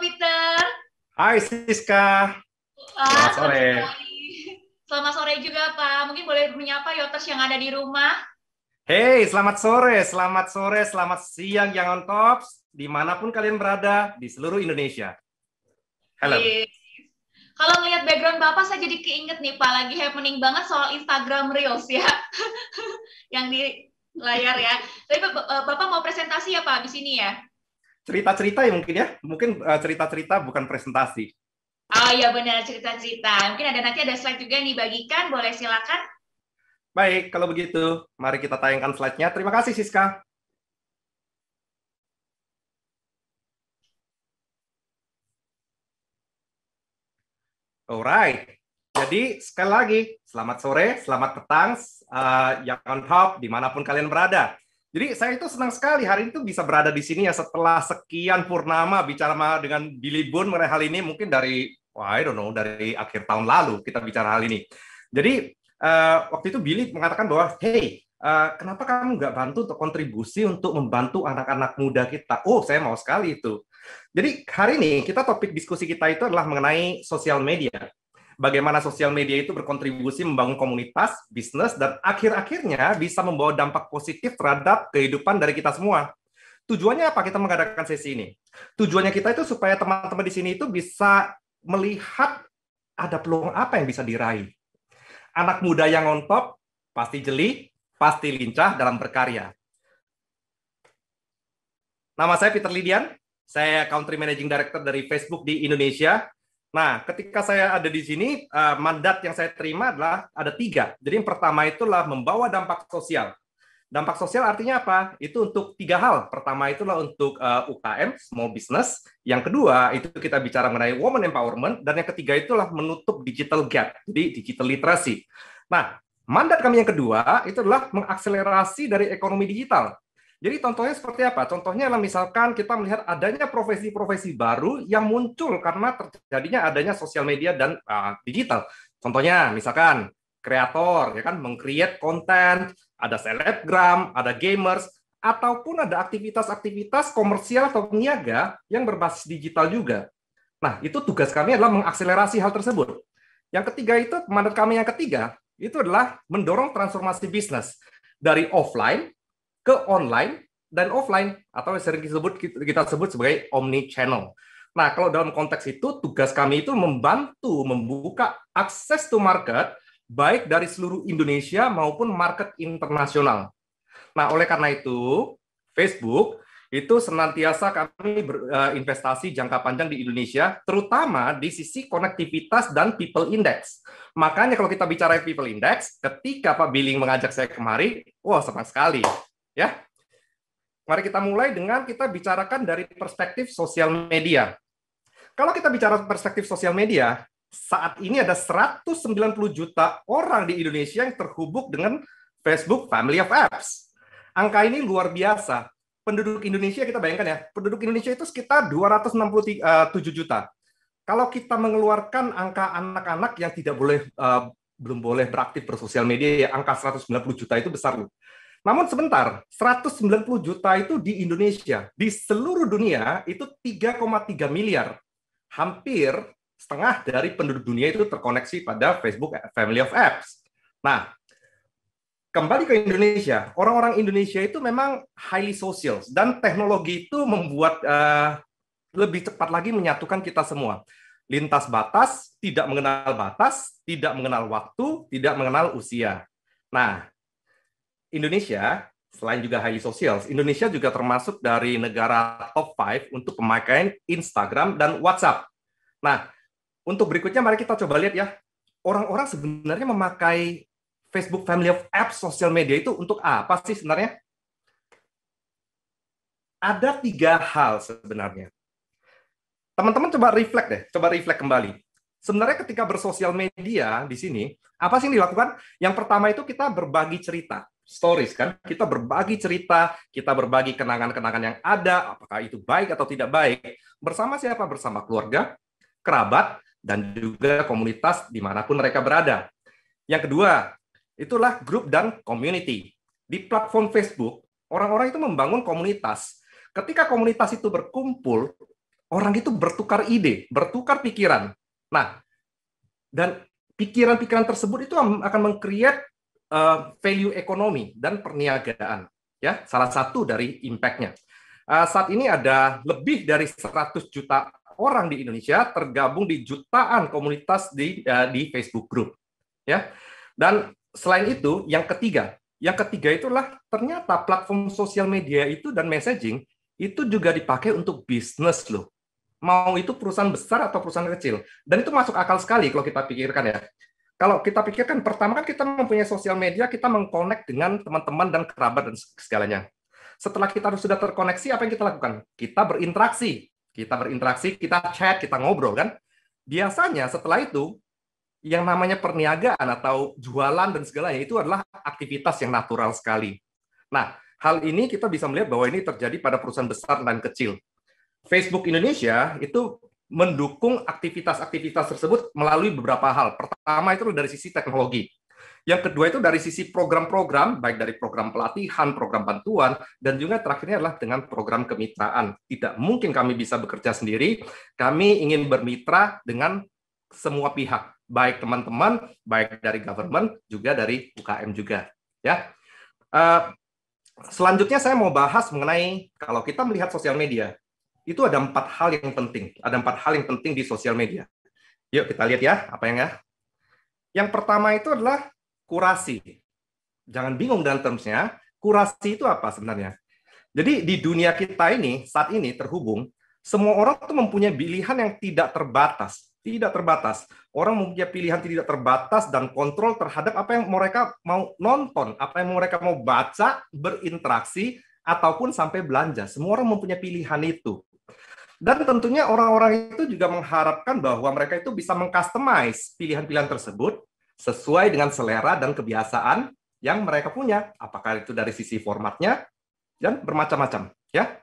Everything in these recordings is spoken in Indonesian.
Peter. Hai Siska. Ah, selamat sore. Selamat sore juga Pak. Mungkin boleh menyapa Yoters yang ada di rumah. Hey, selamat sore, selamat sore, selamat siang yang on tops, dimanapun kalian berada di seluruh Indonesia. Halo. Kalau melihat background Bapak, saya jadi keinget nih Pak, lagi happening banget soal Instagram Reels ya, yang di layar ya. Tapi Bapak mau presentasi ya Pak di sini ya? cerita-cerita ya mungkin ya mungkin eh, cerita-cerita bukan presentasi oh iya benar cerita-cerita mungkin ada nanti ada slide juga yang dibagikan boleh silakan baik kalau begitu mari kita tayangkan slide-nya terima kasih Siska Alright, jadi sekali lagi selamat sore, selamat petang, uh, eh, yang on top dimanapun kalian berada. Jadi saya itu senang sekali hari itu bisa berada di sini ya setelah sekian purnama bicara dengan Billy Boon mengenai hal ini mungkin dari wah I don't know dari akhir tahun lalu kita bicara hal ini. Jadi uh, waktu itu Billy mengatakan bahwa hey uh, kenapa kamu nggak bantu untuk kontribusi untuk membantu anak-anak muda kita? Oh saya mau sekali itu. Jadi hari ini kita topik diskusi kita itu adalah mengenai sosial media bagaimana sosial media itu berkontribusi membangun komunitas, bisnis, dan akhir-akhirnya bisa membawa dampak positif terhadap kehidupan dari kita semua. Tujuannya apa kita mengadakan sesi ini? Tujuannya kita itu supaya teman-teman di sini itu bisa melihat ada peluang apa yang bisa diraih. Anak muda yang on top pasti jeli, pasti lincah dalam berkarya. Nama saya Peter Lidian, saya Country Managing Director dari Facebook di Indonesia Nah, ketika saya ada di sini, uh, mandat yang saya terima adalah ada tiga. Jadi yang pertama itulah membawa dampak sosial. Dampak sosial artinya apa? Itu untuk tiga hal. Pertama itulah untuk uh, eh, UKM, small business. Yang kedua itu kita bicara mengenai women empowerment. Dan yang ketiga itulah menutup digital gap, jadi digital literasi Nah, mandat kami yang kedua itu adalah mengakselerasi dari ekonomi digital. Jadi contohnya seperti apa? Contohnya adalah misalkan kita melihat adanya profesi-profesi baru yang muncul karena terjadinya adanya sosial media dan uh, digital. Contohnya misalkan kreator ya kan mengcreate konten, ada selebgram, ada gamers ataupun ada aktivitas-aktivitas komersial atau niaga yang berbasis digital juga. Nah, itu tugas kami adalah mengakselerasi hal tersebut. Yang ketiga itu, mandat kami yang ketiga, itu adalah mendorong transformasi bisnis dari offline ke online dan offline atau yang sering disebut kita sebut sebagai omni channel. Nah, kalau dalam konteks itu tugas kami itu membantu membuka akses to market baik dari seluruh Indonesia maupun market internasional. Nah, oleh karena itu Facebook itu senantiasa kami berinvestasi eh, jangka panjang di Indonesia, terutama di sisi konektivitas dan people index. Makanya kalau kita bicara people index, ketika Pak Billing mengajak saya kemari, wah senang sekali Ya, mari kita mulai dengan kita bicarakan dari perspektif sosial media. Kalau kita bicara perspektif sosial media, saat ini ada 190 juta orang di Indonesia yang terhubung dengan Facebook Family of Apps. Angka ini luar biasa. Penduduk Indonesia kita bayangkan ya, penduduk Indonesia itu sekitar 267 juta. Kalau kita mengeluarkan angka anak-anak yang tidak boleh eh, belum boleh beraktif bersosial media ya angka 190 juta itu besar loh. Namun sebentar, 190 juta itu di Indonesia. Di seluruh dunia itu 3,3 miliar. Hampir setengah dari penduduk dunia itu terkoneksi pada Facebook Family of Apps. Nah, kembali ke Indonesia, orang-orang Indonesia itu memang highly social dan teknologi itu membuat uh, lebih cepat lagi menyatukan kita semua. Lintas batas, tidak mengenal batas, tidak mengenal waktu, tidak mengenal usia. Nah, Indonesia selain juga highly social, Indonesia juga termasuk dari negara top 5 untuk pemakaian Instagram dan WhatsApp. Nah, untuk berikutnya mari kita coba lihat ya, orang-orang sebenarnya memakai Facebook Family of Apps, sosial media itu untuk apa sih sebenarnya? Ada tiga hal sebenarnya. Teman-teman coba reflek deh, coba reflek kembali. Sebenarnya ketika bersosial media di sini, apa sih yang dilakukan? Yang pertama itu kita berbagi cerita stories kan kita berbagi cerita kita berbagi kenangan-kenangan yang ada apakah itu baik atau tidak baik bersama siapa bersama keluarga kerabat dan juga komunitas dimanapun mereka berada yang kedua itulah grup dan community di platform Facebook orang-orang itu membangun komunitas ketika komunitas itu berkumpul orang itu bertukar ide bertukar pikiran nah dan pikiran-pikiran tersebut itu akan meng-create Eh, value ekonomi dan perniagaan ya salah satu dari impactnya Uh, saat ini ada lebih dari 100 juta orang di Indonesia tergabung di jutaan komunitas di uh, di Facebook group ya. Dan selain itu yang ketiga, yang ketiga itulah ternyata platform sosial media itu dan messaging itu juga dipakai untuk bisnis loh. Mau itu perusahaan besar atau perusahaan kecil. Dan itu masuk akal sekali kalau kita pikirkan ya kalau kita pikirkan pertama kan kita mempunyai sosial media, kita mengkonek dengan teman-teman dan kerabat dan segalanya. Setelah kita sudah terkoneksi, apa yang kita lakukan? Kita berinteraksi. Kita berinteraksi, kita chat, kita ngobrol kan. Biasanya setelah itu yang namanya perniagaan atau jualan dan segalanya itu adalah aktivitas yang natural sekali. Nah, hal ini kita bisa melihat bahwa ini terjadi pada perusahaan besar dan kecil. Facebook Indonesia itu mendukung aktivitas-aktivitas tersebut melalui beberapa hal. Pertama itu dari sisi teknologi. Yang kedua itu dari sisi program-program, baik dari program pelatihan, program bantuan, dan juga terakhirnya adalah dengan program kemitraan. Tidak mungkin kami bisa bekerja sendiri, kami ingin bermitra dengan semua pihak, baik teman-teman, baik dari government, juga dari UKM juga. Ya, eh, selanjutnya saya mau bahas mengenai kalau kita melihat sosial media, itu ada empat hal yang penting. Ada empat hal yang penting di sosial media. Yuk kita lihat ya, apa yang ya. Yang pertama itu adalah kurasi. Jangan bingung dengan termsnya. Kurasi itu apa sebenarnya? Jadi di dunia kita ini, saat ini terhubung, semua orang itu mempunyai pilihan yang tidak terbatas. Tidak terbatas. Orang mempunyai pilihan tidak terbatas dan kontrol terhadap apa yang mereka mau nonton, apa yang mereka mau baca, berinteraksi, ataupun sampai belanja. Semua orang mempunyai pilihan itu. Dan tentunya orang-orang itu juga mengharapkan bahwa mereka itu bisa mengcustomize pilihan-pilihan tersebut sesuai dengan selera dan kebiasaan yang mereka punya. Apakah itu dari sisi formatnya dan bermacam-macam. Ya,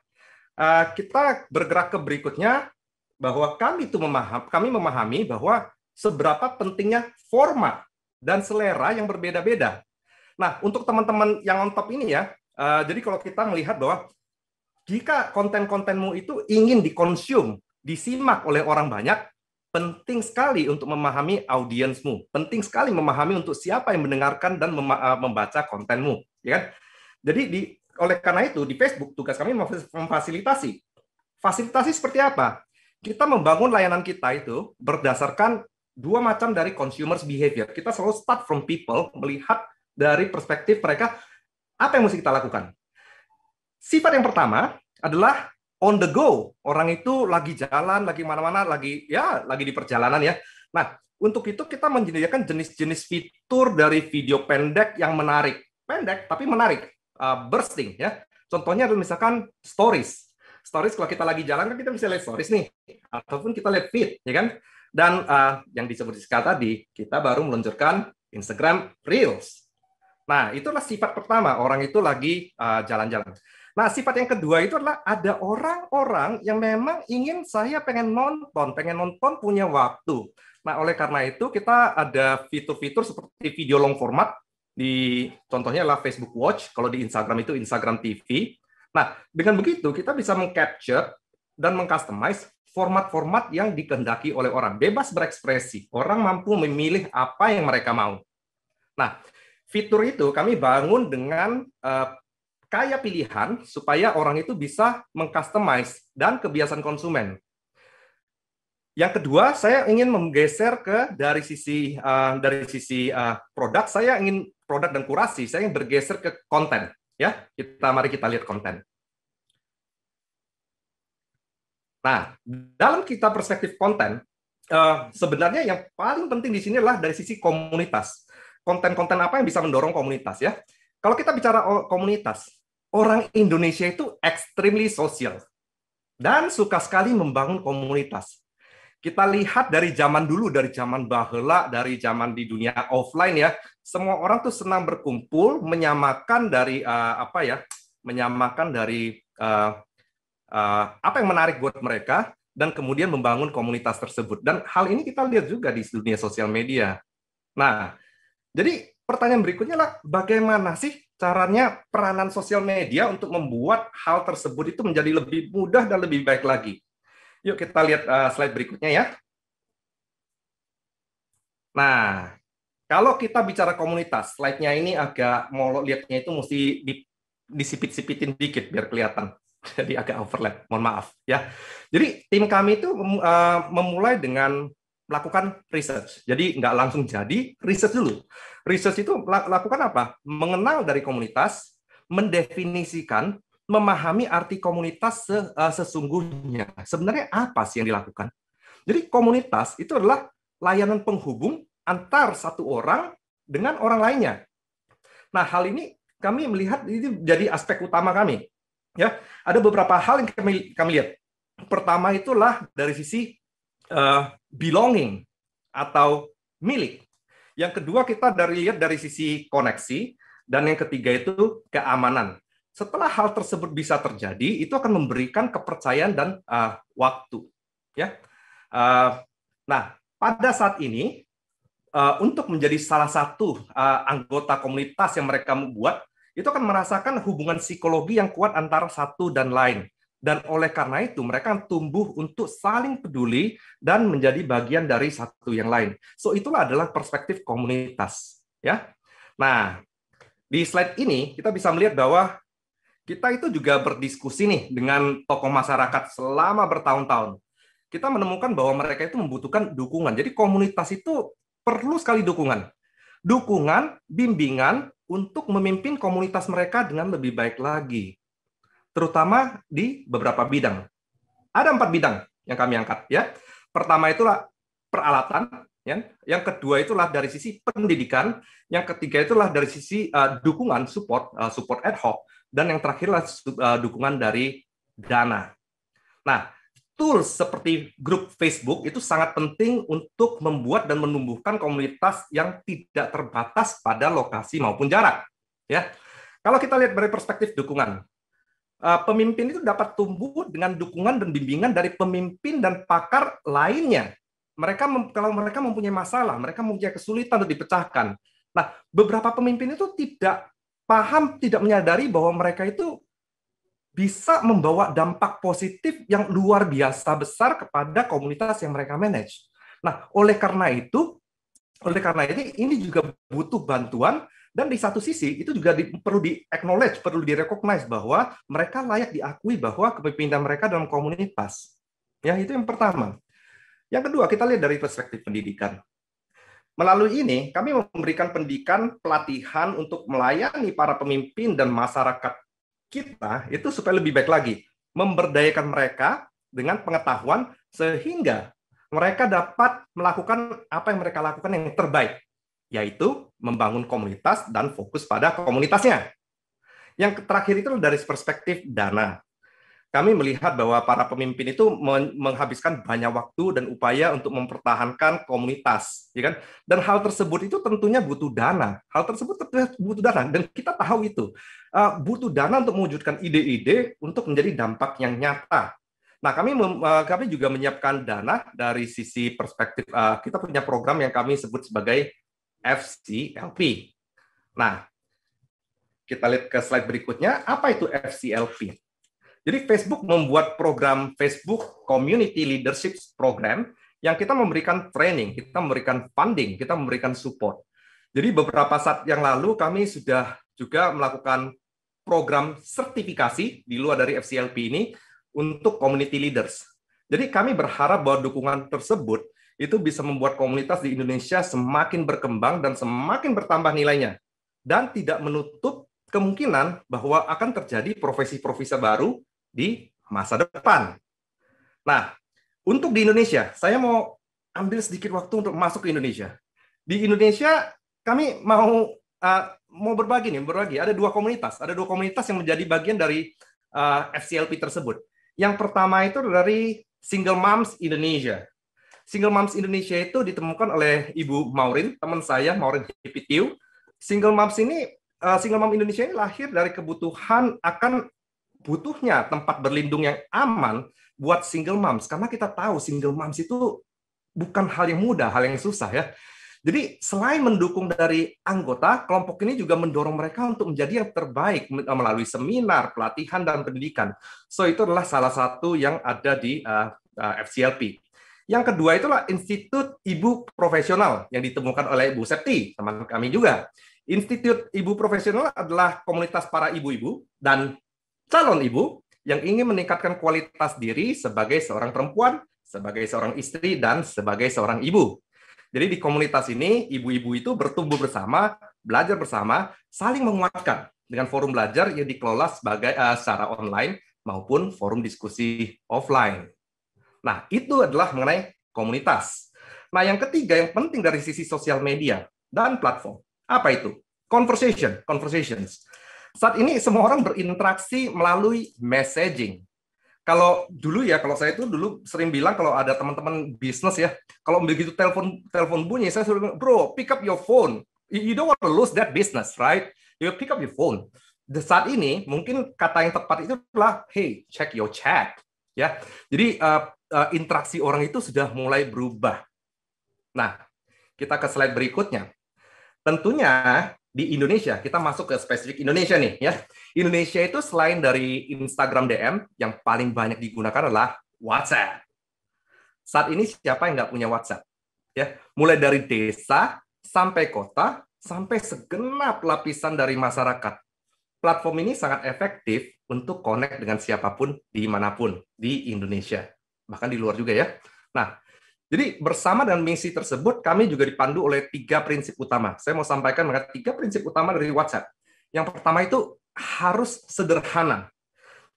eh, kita bergerak ke berikutnya bahwa kami itu memaham, kami memahami bahwa seberapa pentingnya format dan selera yang berbeda-beda. Nah, untuk teman-teman yang on top ini ya, eh, jadi kalau kita melihat bahwa jika konten-kontenmu itu ingin dikonsum, disimak oleh orang banyak, penting sekali untuk memahami audiensmu, penting sekali memahami untuk siapa yang mendengarkan dan eh, membaca kontenmu, ya kan? Jadi di oleh karena itu di Facebook tugas kami memfasilitasi. Fasilitasi seperti apa? Kita membangun layanan kita itu berdasarkan dua macam dari consumers behavior. Kita selalu start from people, melihat dari perspektif mereka apa yang mesti kita lakukan. Sifat yang pertama adalah on the go. Orang itu lagi jalan, lagi mana-mana, lagi ya, lagi di perjalanan ya. Nah, untuk itu kita menyediakan jenis-jenis fitur dari video pendek yang menarik. Pendek tapi menarik, uh, bursting ya. Contohnya adalah misalkan stories. Stories kalau kita lagi jalan kan kita bisa lihat stories nih ataupun kita lihat feed ya kan. Dan uh, yang disebut sekali tadi, kita baru meluncurkan Instagram Reels. Nah, itulah sifat pertama orang itu lagi ah, jalan-jalan. Uh, jalan -jalan. Nah, sifat yang kedua itu adalah ada orang-orang yang memang ingin saya pengen nonton, pengen nonton punya waktu. Nah, oleh karena itu kita ada fitur-fitur seperti video long format di contohnya adalah Facebook Watch, kalau di Instagram itu Instagram TV. Nah, dengan begitu kita bisa mengcapture dan mengcustomize format-format yang dikehendaki oleh orang, bebas berekspresi. Orang mampu memilih apa yang mereka mau. Nah, fitur itu kami bangun dengan uh, kaya pilihan supaya orang itu bisa mengcustomize dan kebiasaan konsumen. Yang kedua, saya ingin menggeser ke dari sisi uh, dari sisi uh, produk, saya ingin produk dan kurasi, saya ingin bergeser ke konten. Ya, kita mari kita lihat konten. Nah, dalam kita perspektif konten, uh, sebenarnya yang paling penting di sini adalah dari sisi komunitas. Konten-konten apa yang bisa mendorong komunitas ya? Kalau kita bicara oh, komunitas, orang Indonesia itu extremely social dan suka sekali membangun komunitas. Kita lihat dari zaman dulu, dari zaman bahela, dari zaman di dunia offline ya, semua orang tuh senang berkumpul, menyamakan dari uh, apa ya, menyamakan dari uh, uh, apa yang menarik buat mereka, dan kemudian membangun komunitas tersebut. Dan hal ini kita lihat juga di dunia sosial media. Nah, jadi pertanyaan berikutnya lah, bagaimana sih caranya peranan sosial media untuk membuat hal tersebut itu menjadi lebih mudah dan lebih baik lagi. Yuk kita lihat eh, slide berikutnya ya. Nah, kalau kita bicara komunitas, slide-nya ini agak molok lihatnya itu mesti disipit-sipitin dikit biar kelihatan. Jadi agak overlap, mohon maaf ya. Jadi tim kami itu eh, memulai dengan lakukan research. Jadi nggak langsung jadi, research dulu. Research itu lakukan apa? Mengenal dari komunitas, mendefinisikan, memahami arti komunitas e, sesungguhnya. Sebenarnya apa sih yang dilakukan? Jadi komunitas itu adalah layanan penghubung antar satu orang dengan orang lainnya. Nah, hal ini kami melihat ini jadi aspek utama kami. Ya, ada beberapa hal yang kami, kami lihat. Pertama itulah dari sisi uh, belonging atau milik. Yang kedua kita dari lihat dari sisi koneksi dan yang ketiga itu keamanan. Setelah hal tersebut bisa terjadi, itu akan memberikan kepercayaan dan uh, waktu. Ya, uh, nah pada saat ini uh, untuk menjadi salah satu uh, anggota komunitas yang mereka buat itu akan merasakan hubungan psikologi yang kuat antara satu dan lain dan oleh karena itu mereka tumbuh untuk saling peduli dan menjadi bagian dari satu yang lain. So itulah adalah perspektif komunitas, ya. Nah, di slide ini kita bisa melihat bahwa kita itu juga berdiskusi nih dengan tokoh masyarakat selama bertahun-tahun. Kita menemukan bahwa mereka itu membutuhkan dukungan. Jadi komunitas itu perlu sekali dukungan. Dukungan, bimbingan untuk memimpin komunitas mereka dengan lebih baik lagi terutama di beberapa bidang. Ada empat bidang yang kami angkat ya. Pertama itulah peralatan, ya. yang kedua itulah dari sisi pendidikan, yang ketiga itulah dari sisi uh, dukungan support uh, support ad hoc, dan yang terakhirlah uh, eh, dukungan dari dana. Nah, tools seperti grup Facebook itu sangat penting untuk membuat dan menumbuhkan komunitas yang tidak terbatas pada lokasi maupun jarak. Ya, kalau kita lihat dari perspektif dukungan, Eh, pemimpin itu dapat tumbuh dengan dukungan dan bimbingan dari pemimpin dan pakar lainnya. Mereka kalau mereka mempunyai masalah, mereka mempunyai kesulitan untuk dipecahkan. Nah, beberapa pemimpin itu tidak paham, tidak menyadari bahwa mereka itu bisa membawa dampak positif yang luar biasa besar kepada komunitas yang mereka manage. Nah, oleh karena itu, oleh karena ini, ini juga butuh bantuan dan di satu sisi itu juga di, perlu di acknowledge, perlu di bahwa mereka layak diakui bahwa kepemimpinan mereka dalam komunitas. Ya, itu yang pertama. Yang kedua, kita lihat dari perspektif pendidikan. Melalui ini, kami memberikan pendidikan pelatihan untuk melayani para pemimpin dan masyarakat kita itu supaya lebih baik lagi. Memberdayakan mereka dengan pengetahuan sehingga mereka dapat melakukan apa yang mereka lakukan yang terbaik, yaitu membangun komunitas dan fokus pada komunitasnya. Yang terakhir itu dari perspektif dana. Kami melihat bahwa para pemimpin itu menghabiskan banyak waktu dan upaya untuk mempertahankan komunitas, ya kan? Dan hal tersebut itu tentunya butuh dana. Hal tersebut tentunya butuh dana dan kita tahu itu uh, butuh dana untuk mewujudkan ide-ide untuk menjadi dampak yang nyata Nah, kami uh, kami juga menyiapkan dana dari sisi perspektif uh, kita punya program yang kami sebut sebagai FCLP. Nah, kita lihat ke slide berikutnya, apa itu FCLP? Jadi Facebook membuat program Facebook Community Leadership Program yang kita memberikan training, kita memberikan funding, kita memberikan support. Jadi beberapa saat yang lalu kami sudah juga melakukan program sertifikasi di luar dari FCLP ini untuk community leaders. Jadi kami berharap bahwa dukungan tersebut itu bisa membuat komunitas di Indonesia semakin berkembang dan semakin bertambah nilainya. Dan tidak menutup kemungkinan bahwa akan terjadi profesi-profesi baru di masa depan. Nah, untuk di Indonesia, saya mau ambil sedikit waktu untuk masuk ke Indonesia. Di Indonesia, kami mau uh, mau berbagi nih, berbagi. Ada dua komunitas, ada dua komunitas yang menjadi bagian dari uh, eh, FCLP tersebut. Yang pertama itu dari Single Moms Indonesia. Single Moms Indonesia itu ditemukan oleh Ibu Maurin, teman saya, Maurin Hipitiu. Single Moms ini, eh, Single Mom Indonesia ini lahir dari kebutuhan akan butuhnya tempat berlindung yang aman buat single moms. Karena kita tahu single moms itu bukan hal yang mudah, hal yang susah ya. Jadi selain mendukung dari anggota, kelompok ini juga mendorong mereka untuk menjadi yang terbaik melalui seminar, pelatihan, dan pendidikan. So itu adalah salah satu yang ada di uh, eh, uh, eh, FCLP. Yang kedua itulah Institut Ibu Profesional yang ditemukan oleh Ibu Septi, teman kami juga. Institut Ibu Profesional adalah komunitas para ibu-ibu dan calon ibu yang ingin meningkatkan kualitas diri sebagai seorang perempuan, sebagai seorang istri, dan sebagai seorang ibu. Jadi di komunitas ini, ibu-ibu itu bertumbuh bersama, belajar bersama, saling menguatkan dengan forum belajar yang dikelola sebagai uh, secara online maupun forum diskusi offline. Nah, itu adalah mengenai komunitas. Nah, yang ketiga yang penting dari sisi sosial media dan platform. Apa itu? Conversation, conversations. Saat ini semua orang berinteraksi melalui messaging. Kalau dulu ya, kalau saya itu dulu sering bilang kalau ada teman-teman bisnis ya, kalau begitu telepon telepon bunyi, saya suruh bro, pick up your phone. You don't want to lose that business, right? You pick up your phone. The saat ini mungkin kata yang tepat itu adalah, hey, check your chat. Ya, jadi uh, uh, interaksi orang itu sudah mulai berubah. Nah, kita ke slide berikutnya. Tentunya di Indonesia, kita masuk ke spesifik Indonesia nih ya. Indonesia itu selain dari Instagram DM, yang paling banyak digunakan adalah WhatsApp. Saat ini siapa yang nggak punya WhatsApp? Ya, mulai dari desa sampai kota sampai segenap lapisan dari masyarakat. Platform ini sangat efektif untuk connect dengan siapapun dimanapun di Indonesia bahkan di luar juga ya. Nah, jadi bersama dengan misi tersebut, kami juga dipandu oleh tiga prinsip utama. Saya mau sampaikan mengenai tiga prinsip utama dari WhatsApp. Yang pertama itu harus sederhana.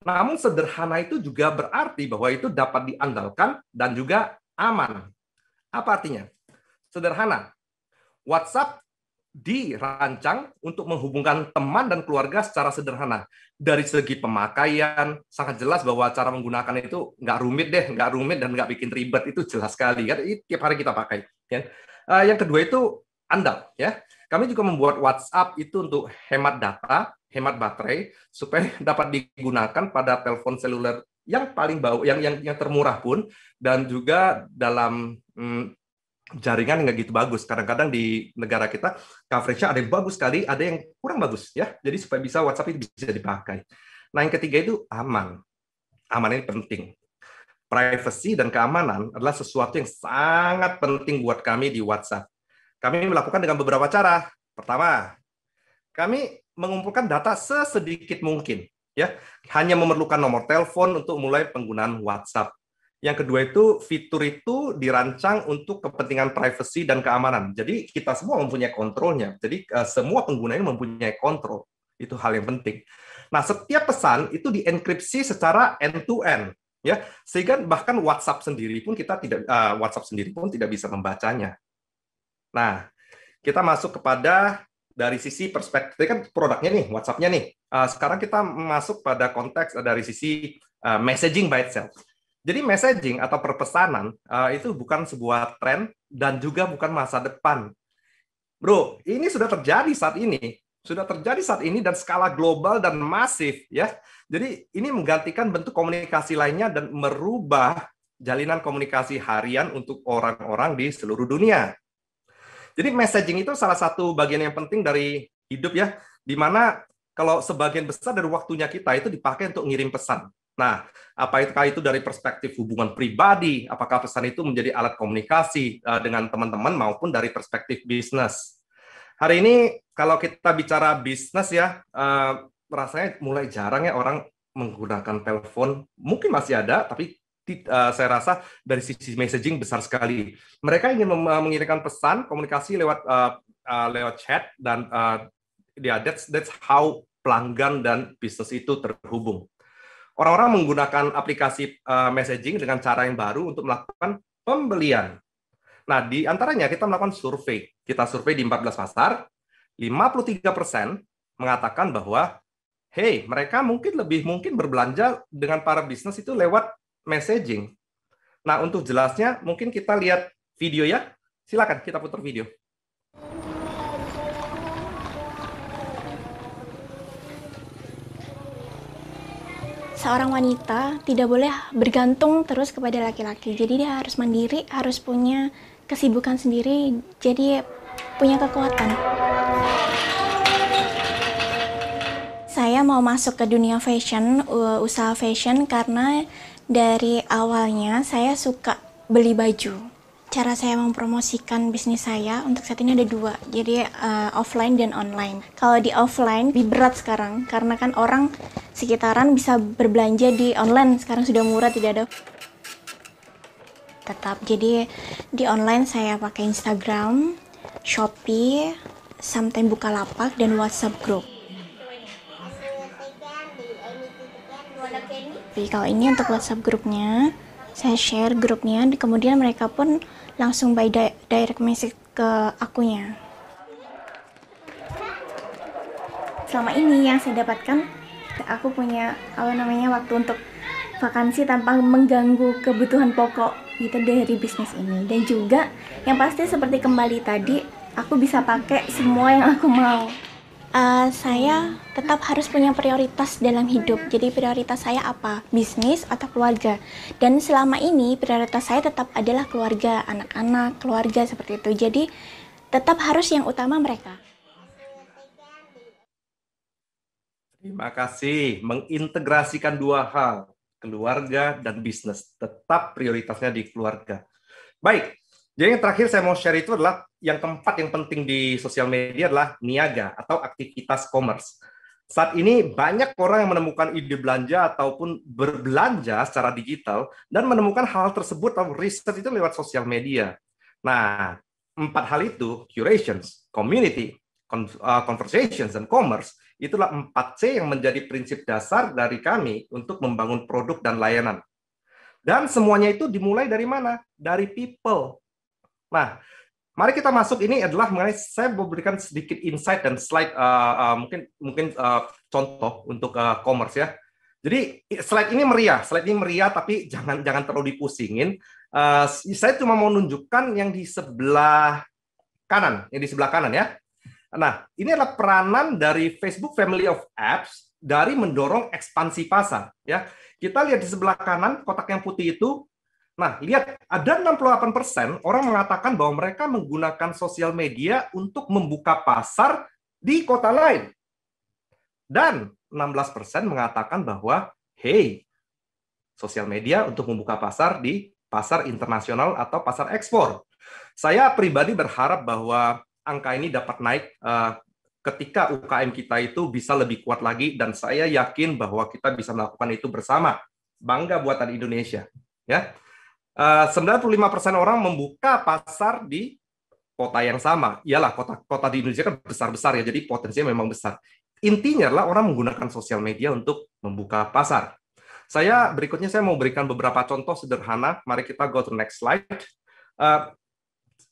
Namun sederhana itu juga berarti bahwa itu dapat diandalkan dan juga aman. Apa artinya? Sederhana. WhatsApp dirancang untuk menghubungkan teman dan keluarga secara sederhana. Dari segi pemakaian, sangat jelas bahwa cara menggunakan itu nggak rumit deh, nggak rumit dan nggak bikin ribet, itu jelas sekali. Ya, tiap hari kita pakai. Ya. Eh, yang kedua itu andal. ya. Kami juga membuat WhatsApp itu untuk hemat data, hemat baterai, supaya dapat digunakan pada telepon seluler yang paling bau, yang yang yang termurah pun, dan juga dalam hmm, jaringan nggak gitu bagus. Kadang-kadang di negara kita coverage-nya ada yang bagus sekali, ada yang kurang bagus ya. Jadi supaya bisa WhatsApp itu bisa dipakai. Nah, yang ketiga itu aman. Aman ini penting. Privacy dan keamanan adalah sesuatu yang sangat penting buat kami di WhatsApp. Kami melakukan dengan beberapa cara. Pertama, kami mengumpulkan data sesedikit mungkin ya hanya memerlukan nomor telepon untuk mulai penggunaan WhatsApp yang kedua itu fitur itu dirancang untuk kepentingan privasi dan keamanan. Jadi kita semua mempunyai kontrolnya. Jadi eh, semua pengguna ini mempunyai kontrol. Itu hal yang penting. Nah, setiap pesan itu dienkripsi secara end to end ya. Sehingga bahkan WhatsApp sendiri pun kita tidak uh, WhatsApp sendiri pun tidak bisa membacanya. Nah, kita masuk kepada dari sisi perspektif kan produknya nih, WhatsApp-nya nih. Uh, sekarang kita masuk pada konteks dari sisi uh, messaging by itself jadi messaging atau perpesanan uh, itu bukan sebuah tren dan juga bukan masa depan. Bro, ini sudah terjadi saat ini, sudah terjadi saat ini dan skala global dan masif ya. Jadi ini menggantikan bentuk komunikasi lainnya dan merubah jalinan komunikasi harian untuk orang-orang di seluruh dunia. Jadi messaging itu salah satu bagian yang penting dari hidup ya, di mana kalau sebagian besar dari waktunya kita itu dipakai untuk ngirim pesan Nah, apakah itu dari perspektif hubungan pribadi, apakah pesan itu menjadi alat komunikasi eh, dengan teman-teman maupun dari perspektif bisnis. Hari ini kalau kita bicara bisnis ya, eh, rasanya mulai jarang ya orang menggunakan telepon. Mungkin masih ada, tapi eh, saya rasa dari sisi messaging besar sekali. Mereka ingin mengirimkan pesan komunikasi lewat lewat chat dan uh, yeah, that's that's how pelanggan dan bisnis itu terhubung orang-orang menggunakan aplikasi uh, messaging dengan cara yang baru untuk melakukan pembelian. Nah, di antaranya kita melakukan survei. Kita survei di 14 pasar, 53% mengatakan bahwa hey, mereka mungkin lebih mungkin berbelanja dengan para bisnis itu lewat messaging. Nah, untuk jelasnya mungkin kita lihat video ya. Silakan kita putar video. seorang wanita tidak boleh bergantung terus kepada laki-laki. Jadi dia harus mandiri, harus punya kesibukan sendiri, jadi punya kekuatan. Saya mau masuk ke dunia fashion, usaha fashion karena dari awalnya saya suka beli baju cara saya mempromosikan bisnis saya untuk saat ini ada dua jadi uh, offline dan online kalau di offline lebih berat sekarang karena kan orang sekitaran bisa berbelanja di online sekarang sudah murah tidak ada tetap jadi di online saya pakai Instagram Shopee sometimes lapak dan WhatsApp group tapi kalau ini untuk WhatsApp grupnya saya share grupnya kemudian mereka pun langsung by di direct message ke akunya. Selama ini yang saya dapatkan, aku punya apa namanya waktu untuk vakansi tanpa mengganggu kebutuhan pokok gitu dari bisnis ini. Dan juga yang pasti seperti kembali tadi, aku bisa pakai semua yang aku mau uh, saya tetap harus punya prioritas dalam hidup. Jadi prioritas saya apa? Bisnis atau keluarga? Dan selama ini prioritas saya tetap adalah keluarga, anak-anak, keluarga seperti itu. Jadi tetap harus yang utama mereka. Terima kasih mengintegrasikan dua hal, keluarga dan bisnis. Tetap prioritasnya di keluarga. Baik, jadi yang terakhir saya mau share itu adalah yang keempat yang penting di sosial media adalah niaga atau aktivitas commerce. Saat ini banyak orang yang menemukan ide belanja ataupun berbelanja secara digital dan menemukan hal tersebut atau riset itu lewat sosial media. Nah, empat hal itu, curation, community, eh, conversations, dan commerce, itulah empat c yang menjadi prinsip dasar dari kami untuk membangun produk dan layanan. Dan semuanya itu dimulai dari mana? Dari people, Nah, mari kita masuk ini adalah mengenai saya memberikan sedikit insight dan slide uh, uh, mungkin mungkin uh, contoh untuk uh, commerce ya. Jadi slide ini meriah, slide ini meriah tapi jangan jangan terlalu dipusingin. Uh, saya cuma mau nunjukkan yang di sebelah kanan, yang di sebelah kanan ya. Nah, ini adalah peranan dari Facebook Family of Apps dari mendorong ekspansi pasar ya. Kita lihat di sebelah kanan kotak yang putih itu Nah, lihat ada 68% orang mengatakan bahwa mereka menggunakan sosial media untuk membuka pasar di kota lain. Dan 16% mengatakan bahwa hey, sosial media untuk membuka pasar di pasar internasional atau pasar ekspor. Saya pribadi berharap bahwa angka ini dapat naik uh, ketika UKM kita itu bisa lebih kuat lagi dan saya yakin bahwa kita bisa melakukan itu bersama. Bangga buatan Indonesia, ya. 95% eh, orang membuka pasar di kota yang sama. Iyalah kota-kota di Indonesia kan besar-besar ya, jadi potensinya memang besar. Intinya adalah orang menggunakan sosial media untuk membuka pasar. Saya berikutnya saya mau berikan beberapa contoh sederhana. Mari kita go to next slide. Uh,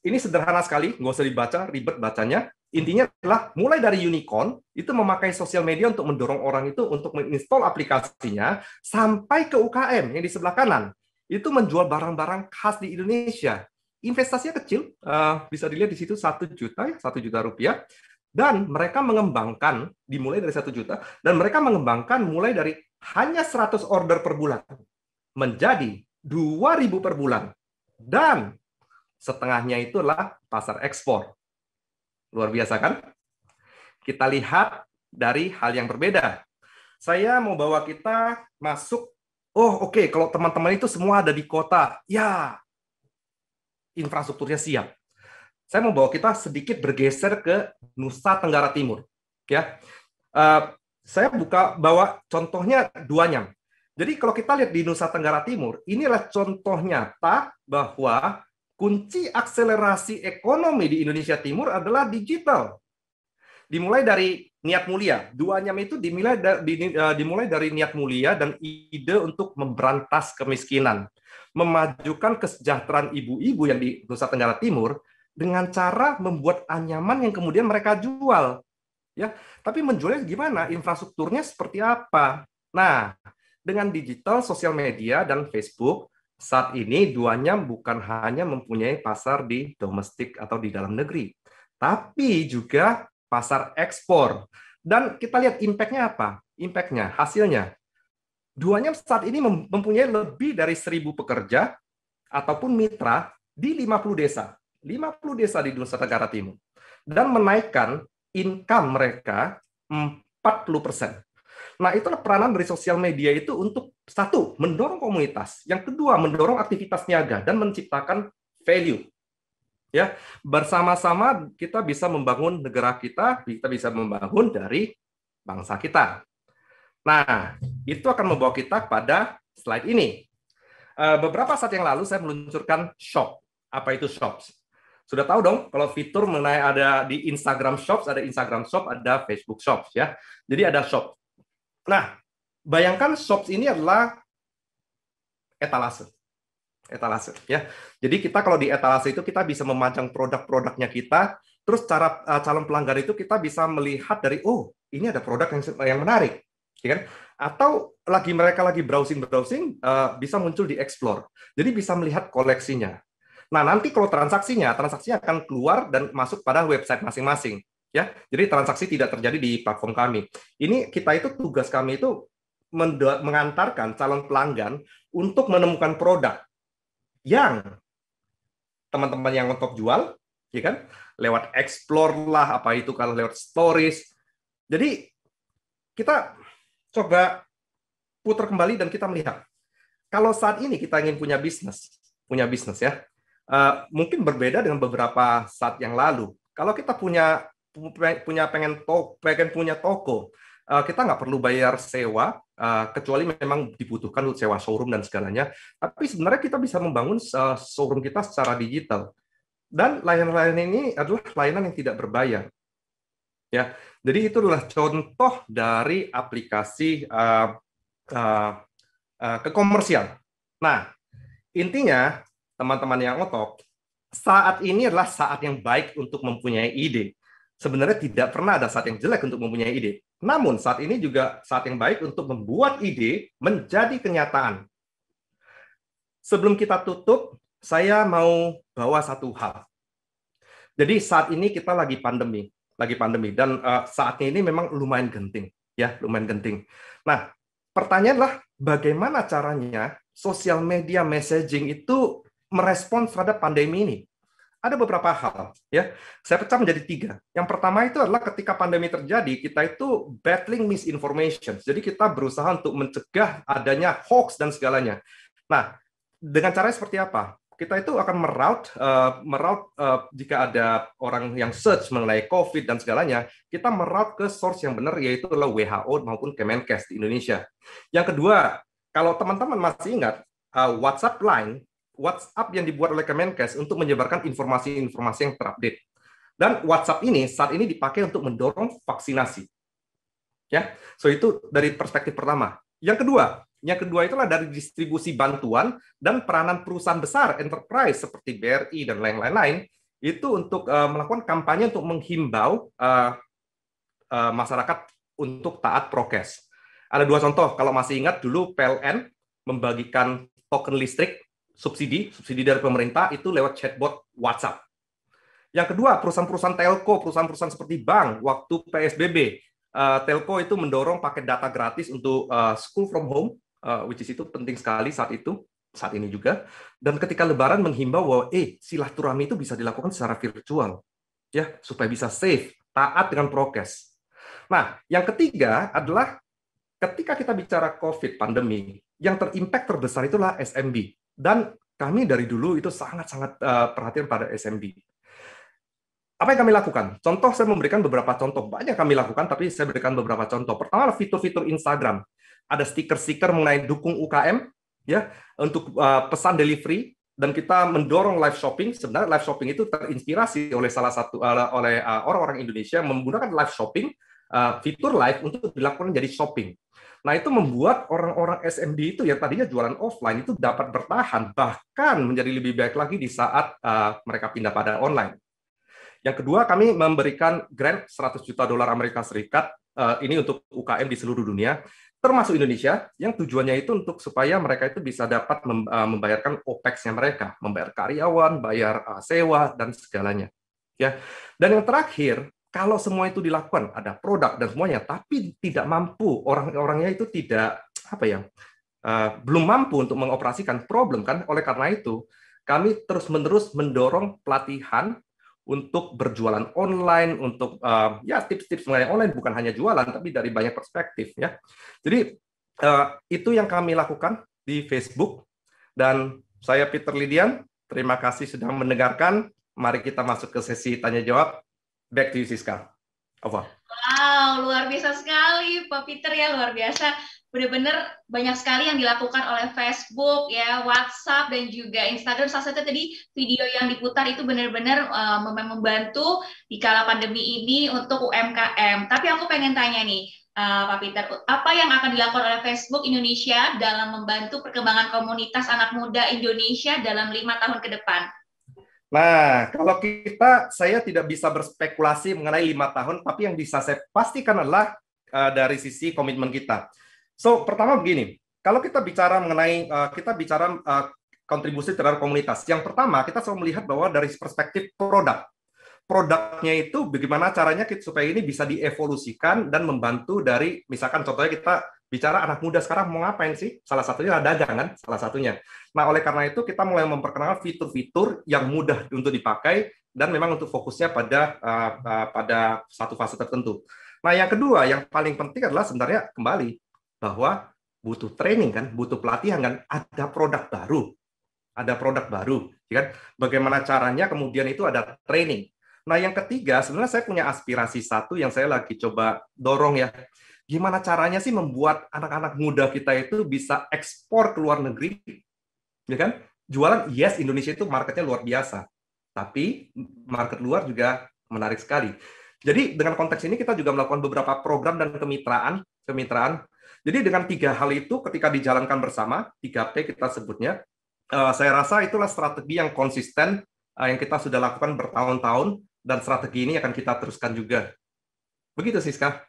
ini sederhana sekali, nggak usah dibaca, ribet bacanya. Intinya adalah mulai dari unicorn itu memakai sosial media untuk mendorong orang itu untuk menginstal aplikasinya sampai ke UKM yang di sebelah kanan itu menjual barang-barang khas di Indonesia. Investasinya kecil, uh, bisa dilihat di situ satu juta ya, satu juta rupiah. Dan mereka mengembangkan dimulai dari satu juta, dan mereka mengembangkan mulai dari hanya 100 order per bulan menjadi 2000 per bulan. Dan setengahnya itulah pasar ekspor. Luar biasa kan? Kita lihat dari hal yang berbeda. Saya mau bawa kita masuk Oh, oke, okay, kalau teman-teman itu semua ada di kota, ya infrastrukturnya siap. Saya mau bawa kita sedikit bergeser ke Nusa Tenggara Timur, ya. Uh, saya buka bawa contohnya duanya. Jadi kalau kita lihat di Nusa Tenggara Timur, inilah contoh nyata bahwa kunci akselerasi ekonomi di Indonesia Timur adalah digital. Dimulai dari niat mulia. Duanya itu dimulai dari, eh, dimulai dari niat mulia dan ide untuk memberantas kemiskinan, memajukan kesejahteraan ibu-ibu yang di Nusa Tenggara Timur dengan cara membuat anyaman yang kemudian mereka jual. Ya, tapi menjualnya gimana? Infrastrukturnya seperti apa? Nah, dengan digital, sosial media dan Facebook saat ini duanya bukan hanya mempunyai pasar di domestik atau di dalam negeri, tapi juga pasar ekspor. Dan kita lihat impact-nya apa? Impact-nya, hasilnya. duanya saat ini mempunyai lebih dari seribu pekerja ataupun mitra di 50 desa. 50 desa di Nusa Tenggara Timur. Dan menaikkan income mereka 40 persen. Nah, itulah peranan dari sosial media itu untuk satu, mendorong komunitas, yang kedua mendorong aktivitas niaga dan menciptakan value ya bersama-sama kita bisa membangun negara kita kita bisa membangun dari bangsa kita nah itu akan membawa kita pada slide ini eh, beberapa saat yang lalu saya meluncurkan shop apa itu shops sudah tahu dong kalau fitur mengenai ada di Instagram shops ada Instagram shop ada Facebook shops ya jadi ada shop nah bayangkan shops ini adalah etalase etalase ya. Jadi kita kalau di etalase itu kita bisa memajang produk-produknya kita, terus cara uh, calon pelanggar itu kita bisa melihat dari oh, ini ada produk yang yang menarik, ya kan? Atau lagi mereka lagi browsing-browsing uh, bisa muncul di explore. Jadi bisa melihat koleksinya. Nah, nanti kalau transaksinya, transaksinya akan keluar dan masuk pada website masing-masing ya. Jadi transaksi tidak terjadi di platform kami. Ini kita itu tugas kami itu mengantarkan calon pelanggan untuk menemukan produk yang teman-teman yang untuk jual, ya kan? Lewat explore lah, apa itu kalau lewat stories. Jadi kita coba putar kembali dan kita melihat. Kalau saat ini kita ingin punya bisnis, punya bisnis ya, eh, mungkin berbeda dengan beberapa saat yang lalu. Kalau kita punya punya pengen to, pengen punya toko, eh, kita nggak perlu bayar sewa, Eh, kecuali memang dibutuhkan untuk sewa showroom dan segalanya. Tapi sebenarnya kita bisa membangun eh, showroom kita secara digital. Dan layanan-layanan ini adalah layanan yang tidak berbayar. Ya, jadi itu adalah contoh dari aplikasi uh, uh, uh, kekomersial. Nah, intinya teman-teman yang otok, saat ini adalah saat yang baik untuk mempunyai ide. Sebenarnya tidak pernah ada saat yang jelek untuk mempunyai ide namun saat ini juga saat yang baik untuk membuat ide menjadi kenyataan. Sebelum kita tutup, saya mau bawa satu hal. Jadi saat ini kita lagi pandemi, lagi pandemi dan uh, saatnya ini memang lumayan genting, ya, lumayan genting. Nah, pertanyaanlah bagaimana caranya sosial media messaging itu merespons terhadap pandemi ini? ada beberapa hal ya saya pecah menjadi tiga yang pertama itu adalah ketika pandemi terjadi kita itu battling misinformation jadi kita berusaha untuk mencegah adanya hoax dan segalanya nah dengan cara seperti apa kita itu akan meraut uh, eh, meraut uh, eh, jika ada orang yang search mengenai COVID dan segalanya, kita meraut ke source yang benar yaitu adalah WHO maupun Kemenkes di Indonesia. Yang kedua, kalau teman-teman masih ingat uh, WhatsApp Line WhatsApp yang dibuat oleh Kemenkes untuk menyebarkan informasi-informasi yang terupdate. Dan WhatsApp ini saat ini dipakai untuk mendorong vaksinasi. Ya, so itu dari perspektif pertama. Yang kedua, yang kedua itulah dari distribusi bantuan dan peranan perusahaan besar enterprise seperti BRI dan lain-lain itu untuk uh, melakukan kampanye untuk menghimbau uh, uh, masyarakat untuk taat prokes. Ada dua contoh kalau masih ingat dulu PLN membagikan token listrik subsidi, subsidi dari pemerintah itu lewat chatbot WhatsApp. Yang kedua, perusahaan-perusahaan telco, perusahaan-perusahaan seperti bank waktu PSBB, uh, eh, telco itu mendorong paket data gratis untuk uh, school from home, uh, which is itu penting sekali saat itu, saat ini juga. Dan ketika Lebaran menghimbau bahwa, eh silaturahmi itu bisa dilakukan secara virtual, ya supaya bisa safe, taat dengan prokes. Nah, yang ketiga adalah ketika kita bicara COVID pandemi, yang terimpact terbesar itulah SMB, dan kami dari dulu itu sangat-sangat eh, perhatian pada SMB. Apa yang kami lakukan? Contoh, saya memberikan beberapa contoh. Banyak kami lakukan, tapi saya berikan beberapa contoh. Pertama, fitur-fitur Instagram. Ada stiker-stiker mengenai dukung UKM, ya untuk eh, pesan delivery dan kita mendorong live shopping sebenarnya live shopping itu terinspirasi oleh salah satu eh, oleh orang-orang uh, orang Indonesia menggunakan live shopping fitur live untuk dilakukan jadi shopping Nah, itu membuat orang-orang SMB itu yang tadinya jualan offline itu dapat bertahan, bahkan menjadi lebih baik lagi di saat uh, mereka pindah pada online. Yang kedua, kami memberikan grant 100 juta dolar Amerika Serikat uh, ini untuk UKM di seluruh dunia, termasuk Indonesia, yang tujuannya itu untuk supaya mereka itu bisa dapat mem, uh, membayarkan OPEX-nya mereka, membayar karyawan, bayar uh, sewa, dan segalanya. Ya, dan yang terakhir kalau semua itu dilakukan, ada produk dan semuanya, tapi tidak mampu orang-orangnya itu tidak apa ya, uh, belum mampu untuk mengoperasikan problem kan. Oleh karena itu, kami terus-menerus mendorong pelatihan untuk berjualan online, untuk uh, ya tips-tips mengenai online bukan hanya jualan tapi dari banyak perspektif ya. Jadi uh, itu yang kami lakukan di Facebook dan saya Peter Lidian. Terima kasih sudah mendengarkan. Mari kita masuk ke sesi tanya jawab back to you Siska. Apa? Wow, luar biasa sekali Pak Peter ya, luar biasa. Benar-benar banyak sekali yang dilakukan oleh Facebook ya, WhatsApp dan juga Instagram. Salah satu tadi video yang diputar itu benar-benar uh, eh, membantu di kala pandemi ini untuk UMKM. Tapi aku pengen tanya nih, uh, Pak Peter, apa yang akan dilakukan oleh Facebook Indonesia dalam membantu perkembangan komunitas anak muda Indonesia dalam lima tahun ke depan? Nah, kalau kita, saya tidak bisa berspekulasi mengenai lima tahun, tapi yang bisa saya pastikan adalah uh, dari sisi komitmen kita. So, pertama begini, kalau kita bicara mengenai, uh, kita bicara uh, kontribusi terhadap komunitas, yang pertama kita selalu melihat bahwa dari perspektif produk, produknya itu bagaimana caranya kita, supaya ini bisa dievolusikan dan membantu dari, misalkan contohnya kita bicara anak muda sekarang mau ngapain sih? Salah satunya adalah dagang kan, salah satunya. Nah, oleh karena itu kita mulai memperkenalkan fitur-fitur yang mudah untuk dipakai dan memang untuk fokusnya pada uh, uh, pada satu fase tertentu. Nah, yang kedua yang paling penting adalah sebenarnya kembali bahwa butuh training kan, butuh pelatihan kan, ada produk baru. Ada produk baru, ya kan? Bagaimana caranya kemudian itu ada training. Nah, yang ketiga sebenarnya saya punya aspirasi satu yang saya lagi coba dorong ya gimana caranya sih membuat anak-anak muda kita itu bisa ekspor ke luar negeri, ya kan? Jualan, yes, Indonesia itu marketnya luar biasa, tapi market luar juga menarik sekali. Jadi dengan konteks ini kita juga melakukan beberapa program dan kemitraan, kemitraan. Jadi dengan tiga hal itu ketika dijalankan bersama, 3P kita sebutnya, eh, saya rasa itulah strategi yang konsisten eh, yang kita sudah lakukan bertahun-tahun dan strategi ini akan kita teruskan juga. Begitu Siska.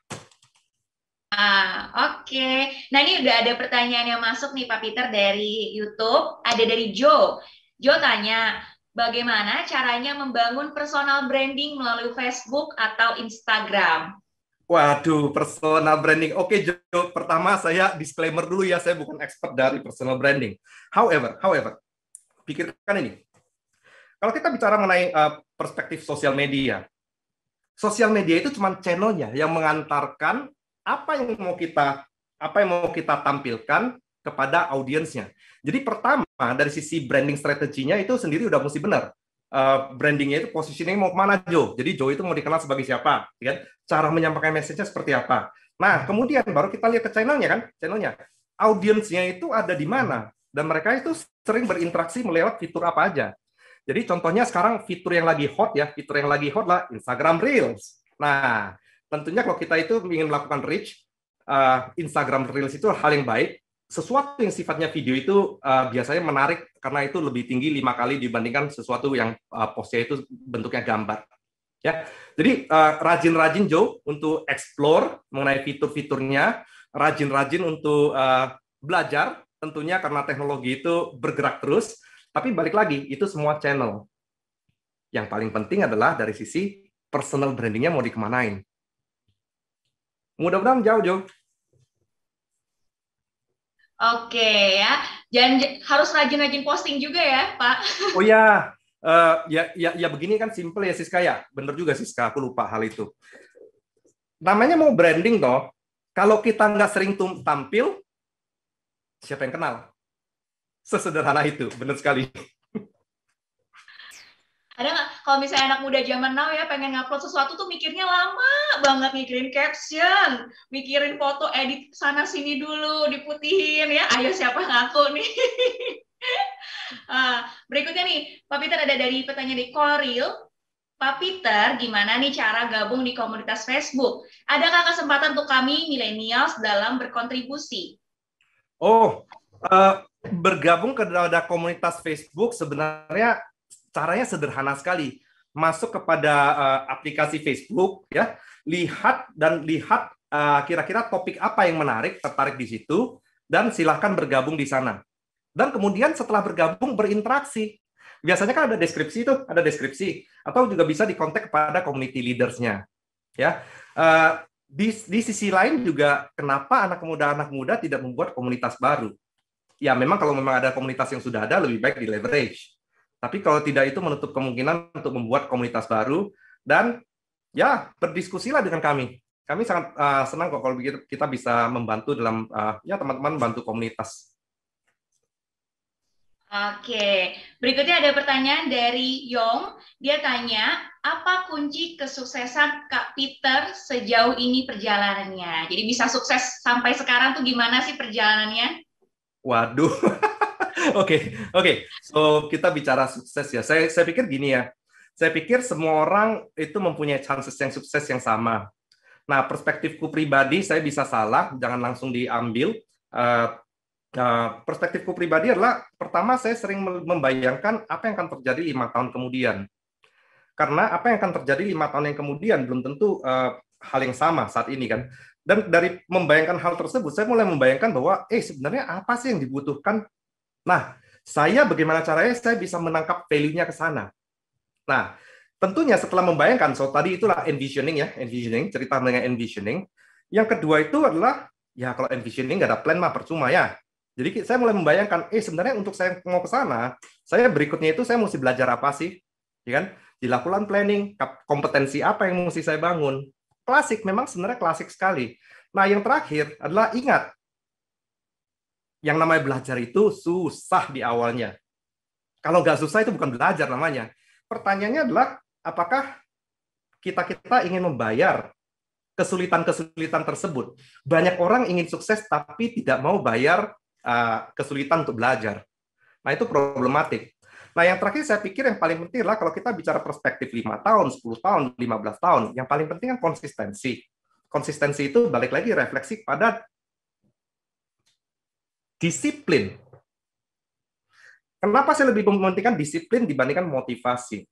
Ah, oke. Okay. Nah ini udah ada pertanyaan yang masuk nih Pak Peter dari YouTube. Ada dari Joe. Joe tanya, bagaimana caranya membangun personal branding melalui Facebook atau Instagram? Waduh, personal branding. Oke, okay, Joe. Pertama saya disclaimer dulu ya, saya bukan expert dari personal branding. However, however, pikirkan ini. Kalau kita bicara mengenai uh, perspektif sosial media, sosial media itu cuma channelnya yang mengantarkan apa yang mau kita apa yang mau kita tampilkan kepada audiensnya. Jadi pertama dari sisi branding strateginya itu sendiri udah mesti benar. Uh, brandingnya itu positioning mau kemana Jo? Jadi Jo itu mau dikenal sebagai siapa? Ya kan? Cara menyampaikan message-nya seperti apa? Nah kemudian baru kita lihat ke channelnya kan, channelnya. Audiensnya itu ada di mana? Dan mereka itu sering berinteraksi melewat fitur apa aja. Jadi contohnya sekarang fitur yang lagi hot ya, fitur yang lagi hot lah Instagram Reels. Nah, tentunya kalau kita itu ingin melakukan reach, uh, Instagram Reels itu hal yang baik. Sesuatu yang sifatnya video itu uh, biasanya menarik karena itu lebih tinggi lima kali dibandingkan sesuatu yang uh, eh, posnya itu bentuknya gambar. Ya, jadi rajin rajin-rajin Joe untuk explore mengenai fitur-fiturnya, rajin-rajin untuk uh, belajar tentunya karena teknologi itu bergerak terus. Tapi balik lagi itu semua channel. Yang paling penting adalah dari sisi personal brandingnya mau dikemanain Mudah-mudahan jauh jauh. Oke ya, dan harus rajin-rajin posting juga ya, Pak. Oh ya, uh, ya, ya, ya begini kan simple ya Siska ya, bener juga Siska, aku lupa hal itu. Namanya mau branding toh, kalau kita nggak sering tampil, siapa yang kenal? Sesederhana itu, benar sekali ada nggak kalau misalnya anak muda zaman now ya pengen ngupload sesuatu tuh mikirnya lama banget mikirin caption, mikirin foto edit sana sini dulu diputihin ya. Ayo siapa ngaku nih. Ah, berikutnya nih, Pak Peter ada dari pertanyaan di Koril. Pak Peter, gimana nih cara gabung di komunitas Facebook? Adakah kesempatan untuk kami milenials dalam berkontribusi? Oh, uh, bergabung ke dalam komunitas Facebook sebenarnya caranya sederhana sekali. Masuk kepada uh, aplikasi Facebook ya, lihat dan lihat kira eh, kira-kira topik apa yang menarik, tertarik di situ dan silahkan bergabung di sana. Dan kemudian setelah bergabung berinteraksi. Biasanya kan ada deskripsi tuh, ada deskripsi atau juga bisa dikontak kepada community leadersnya. Ya. Uh, di, di sisi lain juga kenapa anak muda anak muda tidak membuat komunitas baru? Ya memang kalau memang ada komunitas yang sudah ada lebih baik di leverage. Tapi kalau tidak itu menutup kemungkinan untuk membuat komunitas baru dan ya berdiskusilah dengan kami. Kami sangat uh, senang kok kalau kita bisa membantu dalam uh, ya teman-teman bantu komunitas. Oke, berikutnya ada pertanyaan dari Yong. Dia tanya, apa kunci kesuksesan Kak Peter sejauh ini perjalanannya? Jadi bisa sukses sampai sekarang tuh gimana sih perjalanannya? Waduh, Oke, oke. So kita bicara sukses ya. Saya saya pikir gini ya. Saya pikir semua orang itu mempunyai chances yang sukses yang sama. Nah, perspektifku pribadi saya bisa salah, jangan langsung diambil. Uh, uh, perspektifku pribadi adalah pertama saya sering membayangkan apa yang akan terjadi lima tahun kemudian. Karena apa yang akan terjadi lima tahun yang kemudian belum tentu uh, hal yang sama saat ini kan. Dan dari membayangkan hal tersebut, saya mulai membayangkan bahwa, eh sebenarnya apa sih yang dibutuhkan Nah, saya bagaimana caranya saya bisa menangkap value-nya ke sana. Nah, tentunya setelah membayangkan, so tadi itulah envisioning ya, envisioning, cerita mengenai envisioning. Yang kedua itu adalah, ya kalau envisioning nggak ada plan mah percuma ya. Jadi saya mulai membayangkan, eh sebenarnya untuk saya mau ke sana, saya berikutnya itu saya mesti belajar apa sih? Ya kan? Dilakukan planning, kompetensi apa yang mesti saya bangun? Klasik, memang sebenarnya klasik sekali. Nah, yang terakhir adalah ingat, yang namanya belajar itu susah di awalnya. Kalau nggak susah itu bukan belajar namanya. Pertanyaannya adalah apakah kita-kita ingin membayar kesulitan-kesulitan tersebut. Banyak orang ingin sukses tapi tidak mau bayar uh, kesulitan untuk belajar. Nah, itu problematik. Nah, yang terakhir saya pikir yang paling penting adalah kalau kita bicara perspektif 5 tahun, 10 tahun, 15 tahun, yang paling penting kan konsistensi. Konsistensi itu balik lagi refleksi pada disiplin. Kenapa saya lebih mementingkan disiplin dibandingkan motivasi?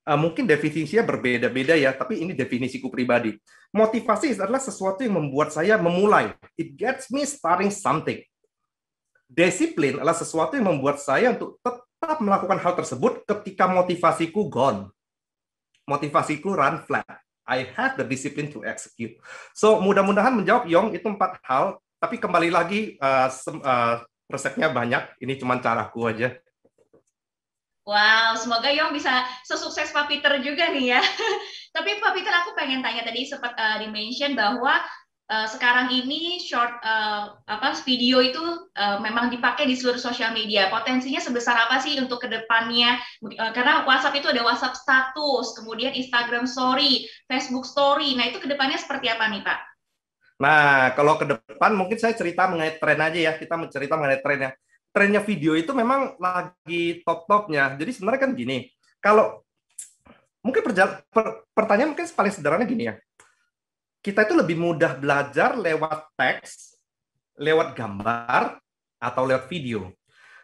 Uh, mungkin definisinya berbeda-beda ya, tapi ini definisiku pribadi. Motivasi adalah sesuatu yang membuat saya memulai. It gets me starting something. Disiplin adalah sesuatu yang membuat saya untuk tetap melakukan hal tersebut ketika motivasiku gone. Motivasiku run flat. I have the discipline to execute. So mudah-mudahan menjawab Yong itu empat hal tapi kembali lagi uh, uh, resepnya banyak. Ini cuma caraku aja. Wow, semoga Yong bisa sesukses Pak Peter juga nih ya. Tapi Pak Peter aku pengen tanya tadi sempat uh, dimention bahwa uh, sekarang ini short uh, apa video itu uh, memang dipakai di seluruh sosial media. Potensinya sebesar apa sih untuk kedepannya? Uh, karena WhatsApp itu ada WhatsApp status, kemudian Instagram Story, Facebook Story. Nah itu kedepannya seperti apa nih Pak? Nah, kalau ke depan mungkin saya cerita mengenai tren aja ya. Kita cerita mengenai trennya. Trennya video itu memang lagi top-topnya. Jadi sebenarnya kan gini, kalau mungkin per, pertanyaan mungkin paling sederhana gini ya. Kita itu lebih mudah belajar lewat teks, lewat gambar, atau lewat video.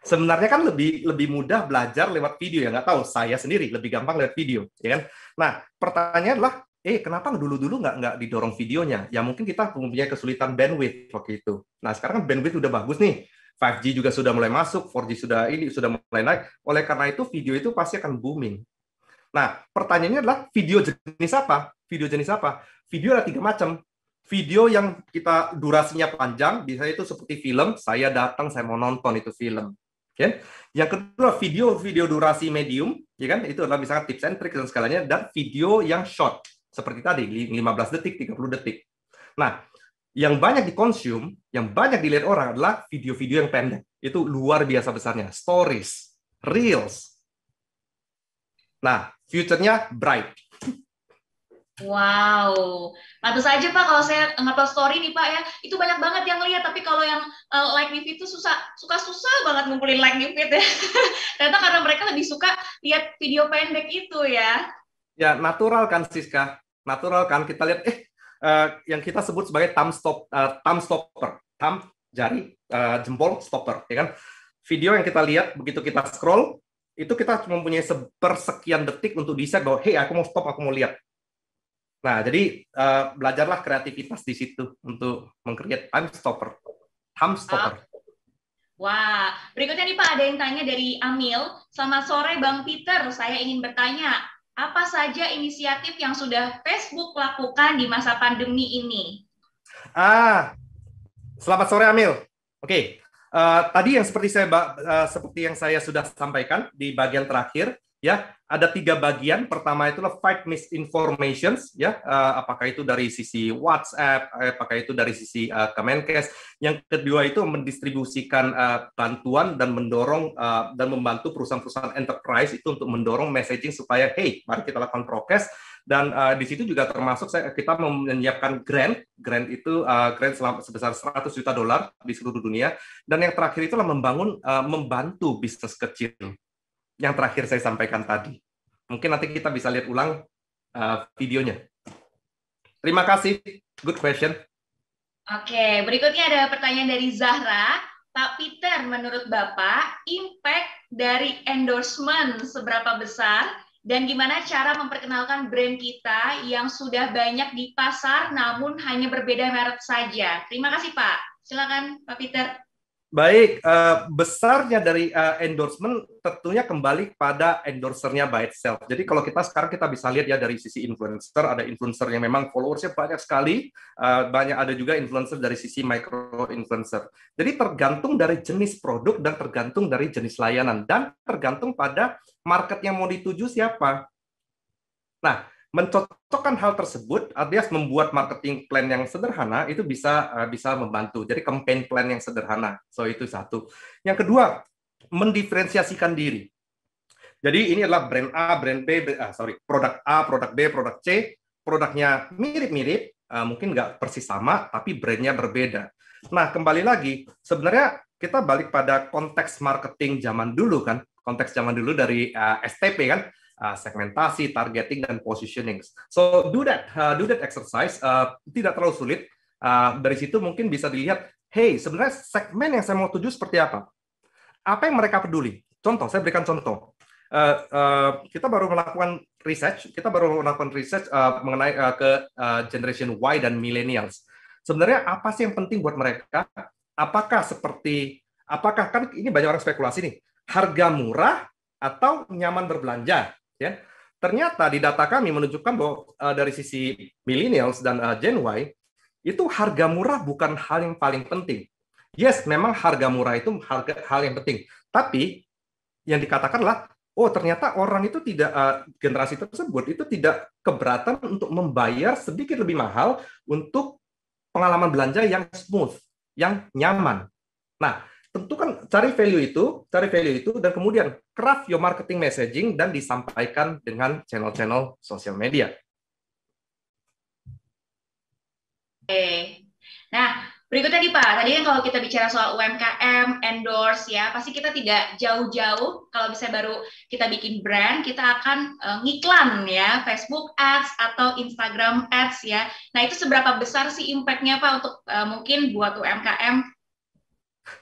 Sebenarnya kan lebih lebih mudah belajar lewat video ya nggak tahu saya sendiri lebih gampang lewat video ya kan. Nah pertanyaannya adalah eh kenapa dulu-dulu nggak nggak didorong videonya? Ya mungkin kita punya kesulitan bandwidth waktu itu. Nah sekarang kan bandwidth udah bagus nih, 5G juga sudah mulai masuk, 4G sudah ini sudah mulai naik. Oleh karena itu video itu pasti akan booming. Nah pertanyaannya adalah video jenis apa? Video jenis apa? Video ada tiga macam. Video yang kita durasinya panjang, biasanya itu seperti film, saya datang, saya mau nonton itu film. Okay? Ya. Yang kedua, video-video durasi medium, ya kan? Itu adalah misalnya tips and trick dan segalanya, dan video yang short seperti tadi, 15 detik, 30 detik. Nah, yang banyak dikonsum, yang banyak dilihat orang adalah video-video yang pendek. Itu luar biasa besarnya. Stories, Reels. Nah, future-nya bright. Wow, patut saja Pak kalau saya ngupload story nih Pak ya, itu banyak banget yang lihat. Tapi kalau yang uh, like di itu susah, suka susah banget ngumpulin like di feed ya. Ternyata karena mereka lebih suka lihat video pendek itu ya. Ya natural kan Siska, natural kan kita lihat eh uh, yang kita sebut sebagai thumb stop uh, thumb stopper, thumb jari uh, jempol stopper, ya kan? Video yang kita lihat begitu kita scroll itu kita mempunyai sepersekian detik untuk bisa bahwa hey aku mau stop, aku mau lihat. Nah, jadi uh, belajarlah kreativitas di situ untuk mengcreate time stopper, time stopper. Ah. Wah, berikutnya nih Pak ada yang tanya dari Amil. Selamat sore Bang Peter, saya ingin bertanya, apa saja inisiatif yang sudah Facebook lakukan di masa pandemi ini? Ah, selamat sore Amil. Oke, okay. uh, eh, tadi yang seperti saya uh, seperti yang saya sudah sampaikan di bagian terakhir, ya ada tiga bagian. Pertama itu adalah fight misinformation, ya. Eh, apakah itu dari sisi WhatsApp, eh, apakah itu dari sisi uh, Kemenkes. Yang kedua itu mendistribusikan bantuan dan mendorong dan membantu perusahaan-perusahaan enterprise itu untuk mendorong messaging supaya, hey, mari kita lakukan prokes. Dan uh, di situ juga termasuk saya, kita menyiapkan grant, grant itu uh, grant selama, sebesar 100 juta dolar di seluruh dunia. Dan yang terakhir itulah membangun, uh, membantu bisnis kecil yang terakhir saya sampaikan tadi. Mungkin nanti kita bisa lihat ulang uh, videonya. Terima kasih. Good question. Oke, berikutnya ada pertanyaan dari Zahra. Pak Peter, menurut Bapak, impact dari endorsement seberapa besar dan gimana cara memperkenalkan brand kita yang sudah banyak di pasar namun hanya berbeda merek saja? Terima kasih, Pak. Silakan, Pak Peter. Baik, uh, besarnya dari uh, endorsement tentunya kembali pada endorsernya by itself. Jadi kalau kita sekarang kita bisa lihat ya dari sisi influencer, ada influencer yang memang followersnya banyak sekali, uh, banyak ada juga influencer dari sisi micro influencer. Jadi tergantung dari jenis produk dan tergantung dari jenis layanan dan tergantung pada market yang mau dituju siapa. Nah, mencocok kan hal tersebut, alias membuat marketing plan yang sederhana itu bisa eh, bisa membantu. Jadi campaign plan yang sederhana. So itu satu. Yang kedua, mendiferensiasikan diri. Jadi ini adalah brand A, brand B, ah, sorry, produk A, produk B, produk C, produknya mirip-mirip, eh, mungkin nggak persis sama, tapi brandnya berbeda. Nah kembali lagi, sebenarnya kita balik pada konteks marketing zaman dulu kan, konteks zaman dulu dari uh, eh, STP kan Uh, segmentasi, targeting, dan positioning. So do that, uh, do that exercise. Uh, tidak terlalu sulit. Uh, dari situ mungkin bisa dilihat, hey sebenarnya segmen yang saya mau tuju seperti apa? Apa yang mereka peduli? Contoh, saya berikan contoh. Uh, uh, kita baru melakukan research, kita baru melakukan research uh, mengenai uh, ke uh, generation Y dan millennials. Sebenarnya apa sih yang penting buat mereka? Apakah seperti apakah kan ini banyak orang spekulasi nih, harga murah atau nyaman berbelanja? ya ternyata di data kami menunjukkan bahwa uh, dari sisi millennials dan uh, Gen Y itu harga murah bukan hal yang paling penting. Yes, memang harga murah itu harga hal yang penting. Tapi yang dikatakanlah, oh ternyata orang itu tidak uh, generasi tersebut itu tidak keberatan untuk membayar sedikit lebih mahal untuk pengalaman belanja yang smooth, yang nyaman. Nah, tentukan cari value itu, cari value itu, dan kemudian craft your marketing messaging dan disampaikan dengan channel-channel sosial media. Oke, nah berikutnya nih Pak, tadi kan kalau kita bicara soal UMKM, endorse ya, pasti kita tidak jauh-jauh, kalau misalnya baru kita bikin brand, kita akan uh, ngiklan ya, Facebook Ads atau Instagram Ads ya. Nah itu seberapa besar sih impact-nya Pak untuk uh, mungkin buat UMKM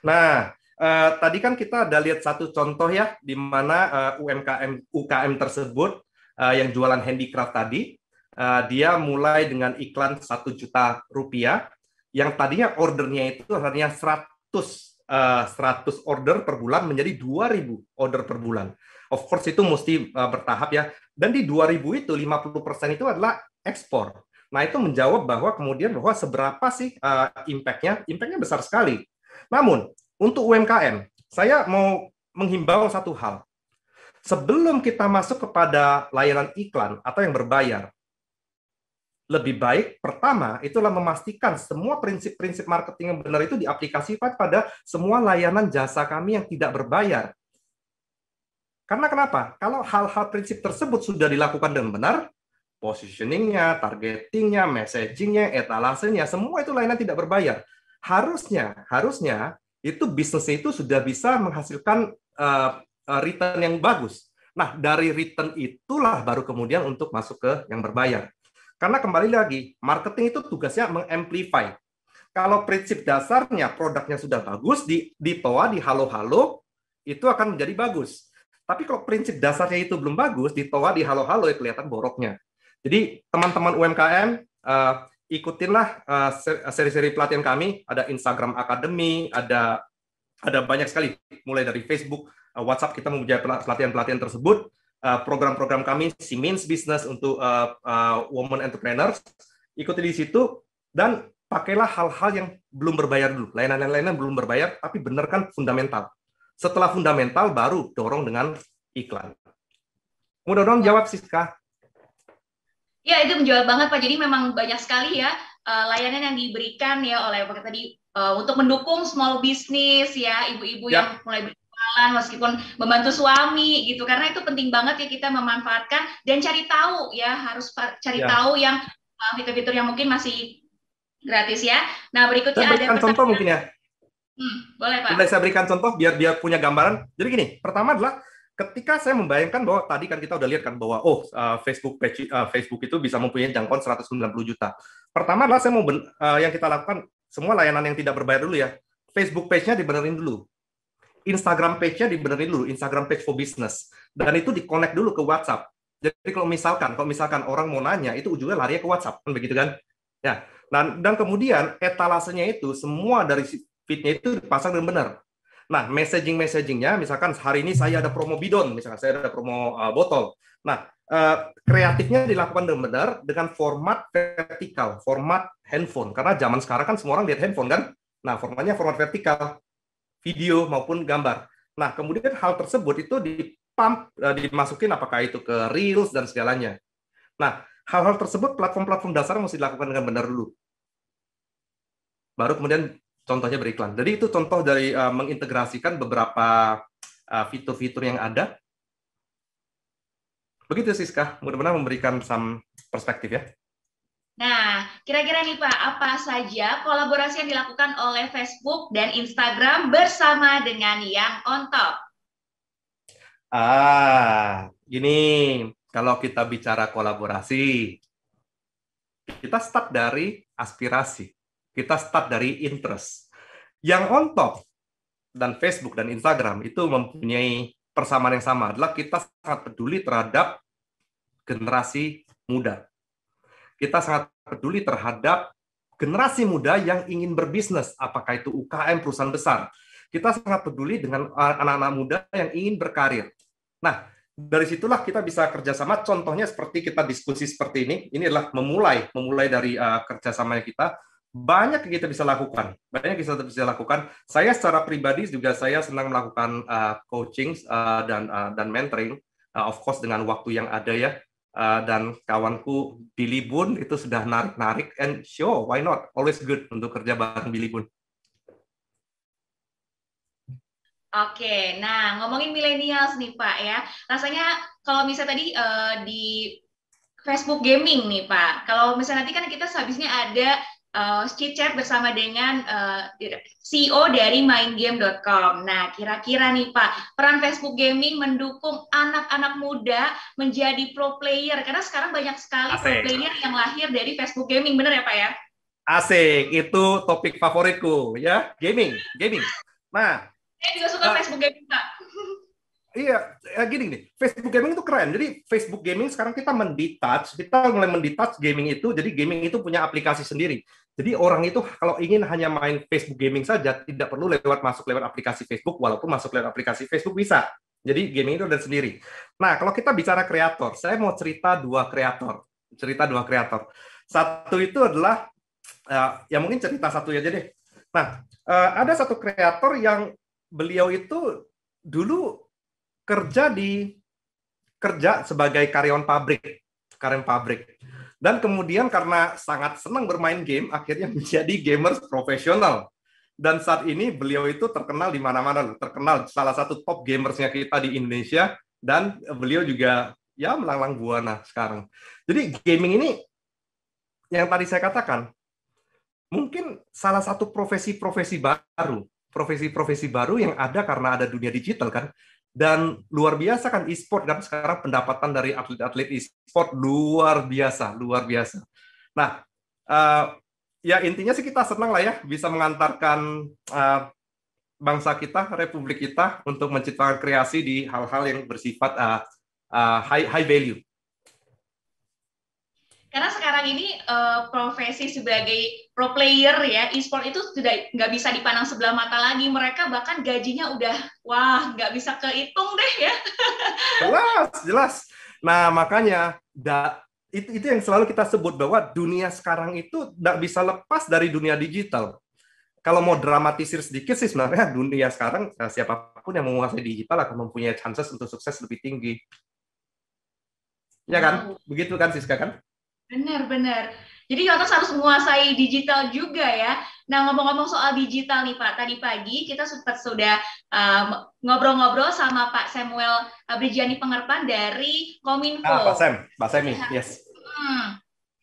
Nah, eh, tadi kan kita ada lihat satu contoh ya, di mana eh, UMKM UKM tersebut eh, yang jualan handicraft tadi, eh, dia mulai dengan iklan satu juta rupiah, yang tadinya ordernya itu hanya 100 seratus 100 eh, order per bulan menjadi 2000 order per bulan. Of course itu mesti eh, bertahap ya. Dan di 2000 itu 50% itu adalah ekspor. Nah, itu menjawab bahwa kemudian bahwa seberapa sih uh, impact-nya? Impact-nya besar sekali. Namun, untuk UMKM, saya mau menghimbau satu hal. Sebelum kita masuk kepada layanan iklan atau yang berbayar, lebih baik pertama itulah memastikan semua prinsip-prinsip marketing yang benar itu diaplikasikan pada semua layanan jasa kami yang tidak berbayar. Karena kenapa? Kalau hal-hal prinsip tersebut sudah dilakukan dengan benar, positioningnya, targetingnya, messagingnya, etalasenya, semua itu layanan tidak berbayar harusnya harusnya itu bisnisnya itu sudah bisa menghasilkan uh, return yang bagus. Nah, dari return itulah baru kemudian untuk masuk ke yang berbayar. Karena kembali lagi, marketing itu tugasnya mengamplify. Kalau prinsip dasarnya produknya sudah bagus, di di toa di halo-halo, itu akan menjadi bagus. Tapi kalau prinsip dasarnya itu belum bagus, di toa di halo-halo, ya kelihatan boroknya. Jadi teman-teman UMKM, ikutinlah uh, seri-seri pelatihan kami. Ada Instagram Academy, ada ada banyak sekali. Mulai dari Facebook, uh, WhatsApp kita mempunyai pelatihan-pelatihan tersebut. program eh, program-program kami, si Means Business untuk uh, uh, woman entrepreneurs, ikuti di situ dan pakailah hal-hal yang belum berbayar dulu. Layanan-layanan belum berbayar, tapi benarkan fundamental. Setelah fundamental, baru dorong dengan iklan. Mudah-mudahan jawab, Siska. Ya, itu menjual banget Pak. Jadi memang banyak sekali ya eh, layanan yang diberikan ya oleh Pak tadi eh, untuk mendukung small business ya, ibu-ibu ya. yang mulai berjualan meskipun membantu suami gitu. Karena itu penting banget ya kita memanfaatkan dan cari tahu ya, harus cari ya. tahu yang eh, fitur-fitur yang mungkin masih gratis ya. Nah, berikutnya Saya ada contoh mungkin ya. Hmm, boleh Pak. Boleh saya berikan contoh biar dia punya gambaran. Jadi gini, pertama adalah ketika saya membayangkan bahwa tadi kan kita udah lihat kan bahwa oh eh, Facebook page eh, Facebook itu bisa mempunyai jangkauan 190 juta. Pertama adalah saya mau eh, yang kita lakukan semua layanan yang tidak berbayar dulu ya. Facebook page-nya dibenerin dulu. Instagram page-nya dibenerin dulu, Instagram page for business. Dan itu di-connect dulu ke WhatsApp. Jadi kalau misalkan, kalau misalkan orang mau nanya, itu ujungnya lari ke WhatsApp, kan begitu kan? Ya. Nah, dan kemudian etalasenya itu semua dari fitnya itu dipasang dengan benar Nah, messaging-messagingnya, misalkan hari ini saya ada promo bidon, misalkan saya ada promo uh, botol. Nah, uh, kreatifnya dilakukan dengan benar dengan format vertikal, format handphone. Karena zaman sekarang kan semua orang lihat handphone kan. Nah, formatnya format vertikal, video maupun gambar. Nah, kemudian hal tersebut itu dipump, uh, dimasukin apakah itu ke reels dan segalanya. Nah, hal-hal tersebut platform-platform dasar mesti dilakukan dengan benar dulu. Baru kemudian contohnya beriklan. Jadi itu contoh dari uh, mengintegrasikan beberapa eh, fitur-fitur uh, yang ada. Begitu Siska, mudah-mudahan memberikan some perspektif ya. Nah, kira-kira nih Pak, apa saja kolaborasi yang dilakukan oleh Facebook dan Instagram bersama dengan yang on top? Ah, ini kalau kita bicara kolaborasi, kita start dari aspirasi. Kita start dari interest. Yang on top dan Facebook dan Instagram itu mempunyai persamaan yang sama adalah kita sangat peduli terhadap generasi muda. Kita sangat peduli terhadap generasi muda yang ingin berbisnis, apakah itu UKM perusahaan besar. Kita sangat peduli dengan anak-anak muda yang ingin berkarir. Nah, dari situlah kita bisa kerjasama. Contohnya seperti kita diskusi seperti ini. Ini adalah memulai, memulai dari uh, kerjasama kita banyak kita bisa lakukan banyak kita bisa lakukan saya secara pribadi juga saya senang melakukan uh, coaching uh, dan uh, dan mentoring uh, of course dengan waktu yang ada ya uh, dan kawanku Billy Bun itu sudah narik narik and sure why not always good untuk kerja bareng Billy Bun. Oke, nah ngomongin milenials nih Pak ya, rasanya kalau misalnya tadi uh, di Facebook gaming nih Pak, kalau misalnya nanti kan kita sehabisnya ada uh, eh, chit-chat bersama dengan uh, eh, CEO dari maingame.com. Nah, kira-kira nih Pak, peran Facebook Gaming mendukung anak-anak muda menjadi pro player karena sekarang banyak sekali Asik. pro player yang lahir dari Facebook Gaming, benar ya Pak ya? Asik, itu topik favoritku ya, gaming, gaming. Nah, saya juga suka uh, Facebook Gaming, Pak. Iya, ya, gini nih. Facebook gaming itu keren. Jadi Facebook gaming sekarang kita mendetach, kita mulai mendetach gaming itu. Jadi gaming itu punya aplikasi sendiri. Jadi orang itu kalau ingin hanya main Facebook gaming saja tidak perlu lewat masuk lewat aplikasi Facebook walaupun masuk lewat aplikasi Facebook bisa. Jadi gaming itu dan sendiri. Nah, kalau kita bicara kreator, saya mau cerita dua kreator. Cerita dua kreator. Satu itu adalah uh, ya mungkin cerita satu aja deh. Nah, eh, ada satu kreator yang beliau itu dulu kerja di kerja sebagai karyawan pabrik, karyawan pabrik. Dan kemudian karena sangat senang bermain game, akhirnya menjadi gamers profesional. Dan saat ini beliau itu terkenal di mana-mana, terkenal salah satu top gamersnya kita di Indonesia, dan beliau juga ya melanglang buana sekarang. Jadi gaming ini yang tadi saya katakan, mungkin salah satu profesi-profesi baru, profesi-profesi baru yang ada karena ada dunia digital kan dan luar biasa kan e-sport dan sekarang pendapatan dari atlet-atlet e-sport luar biasa, luar biasa. Nah, uh, ya intinya sih kita senang lah ya bisa mengantarkan uh, bangsa kita, republik kita untuk menciptakan kreasi di hal-hal yang bersifat uh, uh, high high value. Karena sekarang ini uh, profesi sebagai pro player ya, e-sport itu sudah nggak bisa dipandang sebelah mata lagi. Mereka bahkan gajinya udah, wah nggak bisa kehitung deh ya. jelas, jelas. Nah makanya da, itu, itu yang selalu kita sebut bahwa dunia sekarang itu nggak bisa lepas dari dunia digital kalau mau dramatisir sedikit sih sebenarnya dunia sekarang eh, siapapun yang menguasai digital akan mempunyai chances untuk sukses lebih tinggi. Ya kan? Hmm. Begitu kan Siska kan? Benar-benar. Jadi kita harus menguasai digital juga ya. Nah ngomong-ngomong soal digital nih Pak, tadi pagi kita sempat sudah eh, ngobrol-ngobrol um, sama Pak Samuel Abrijani Pengerpan dari Kominfo. Ah, Pak Sam, Pak Semi, iya. yes. Hmm,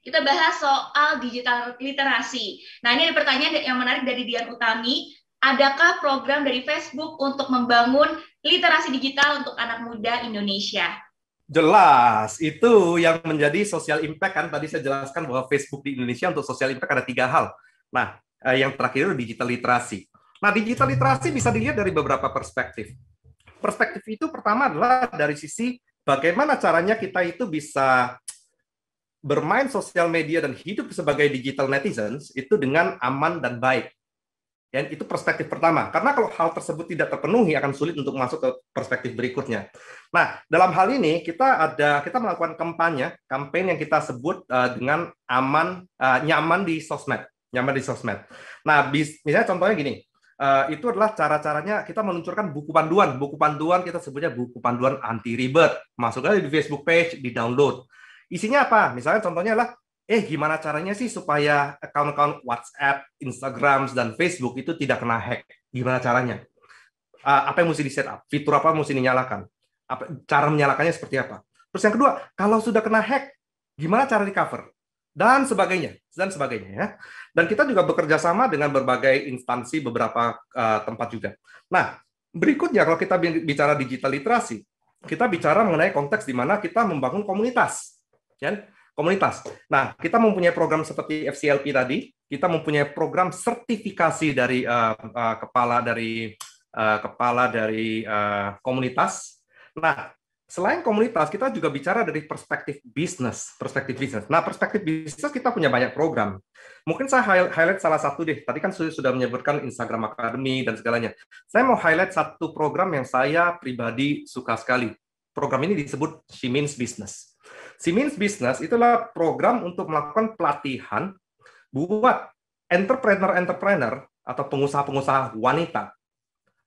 kita bahas soal digital literasi. Nah ini ada pertanyaan yang menarik dari Dian Utami. Adakah program dari Facebook untuk membangun literasi digital untuk anak muda Indonesia? Jelas, itu yang menjadi social impact kan tadi saya jelaskan bahwa Facebook di Indonesia untuk social impact ada tiga hal. Nah, eh, yang terakhir itu digital literasi. Nah, digital literasi bisa dilihat dari beberapa perspektif. Perspektif itu pertama adalah dari sisi bagaimana caranya kita itu bisa bermain sosial media dan hidup sebagai digital netizens itu dengan aman dan baik. Ya, itu perspektif pertama. Karena kalau hal tersebut tidak terpenuhi akan sulit untuk masuk ke perspektif berikutnya. Nah, dalam hal ini kita ada kita melakukan kampanye, kampanye yang kita sebut uh, dengan aman uh, nyaman di sosmed, nyaman di sosmed. Nah, bis, misalnya contohnya gini, uh, itu adalah cara-caranya kita meluncurkan buku panduan. Buku panduan kita sebutnya buku panduan anti ribet. Masuk aja di Facebook page, di download. Isinya apa? Misalnya contohnya adalah eh gimana caranya sih supaya account-account WhatsApp, Instagram, dan Facebook itu tidak kena hack? Gimana caranya? Uh, apa yang mesti di-setup? Fitur apa mesti dinyalakan? Apa, cara menyalakannya seperti apa? Terus yang kedua, kalau sudah kena hack, gimana cara recover? Dan sebagainya, dan sebagainya ya. Dan kita juga bekerja sama dengan berbagai instansi beberapa uh, tempat juga. Nah, berikutnya kalau kita bicara digital literasi, kita bicara mengenai konteks di mana kita membangun komunitas. Ya? komunitas. Nah, kita mempunyai program seperti FCLP tadi, kita mempunyai program sertifikasi dari uh, uh, kepala dari uh, kepala dari uh, komunitas. Nah, selain komunitas, kita juga bicara dari perspektif bisnis, perspektif bisnis. Nah, perspektif bisnis kita punya banyak program. Mungkin saya highlight salah satu deh. Tadi kan sudah menyebutkan Instagram Academy dan segalanya. Saya mau highlight satu program yang saya pribadi suka sekali. Program ini disebut She Means Business. Si Means Business itulah program untuk melakukan pelatihan buat entrepreneur-entrepreneur atau pengusaha-pengusaha wanita.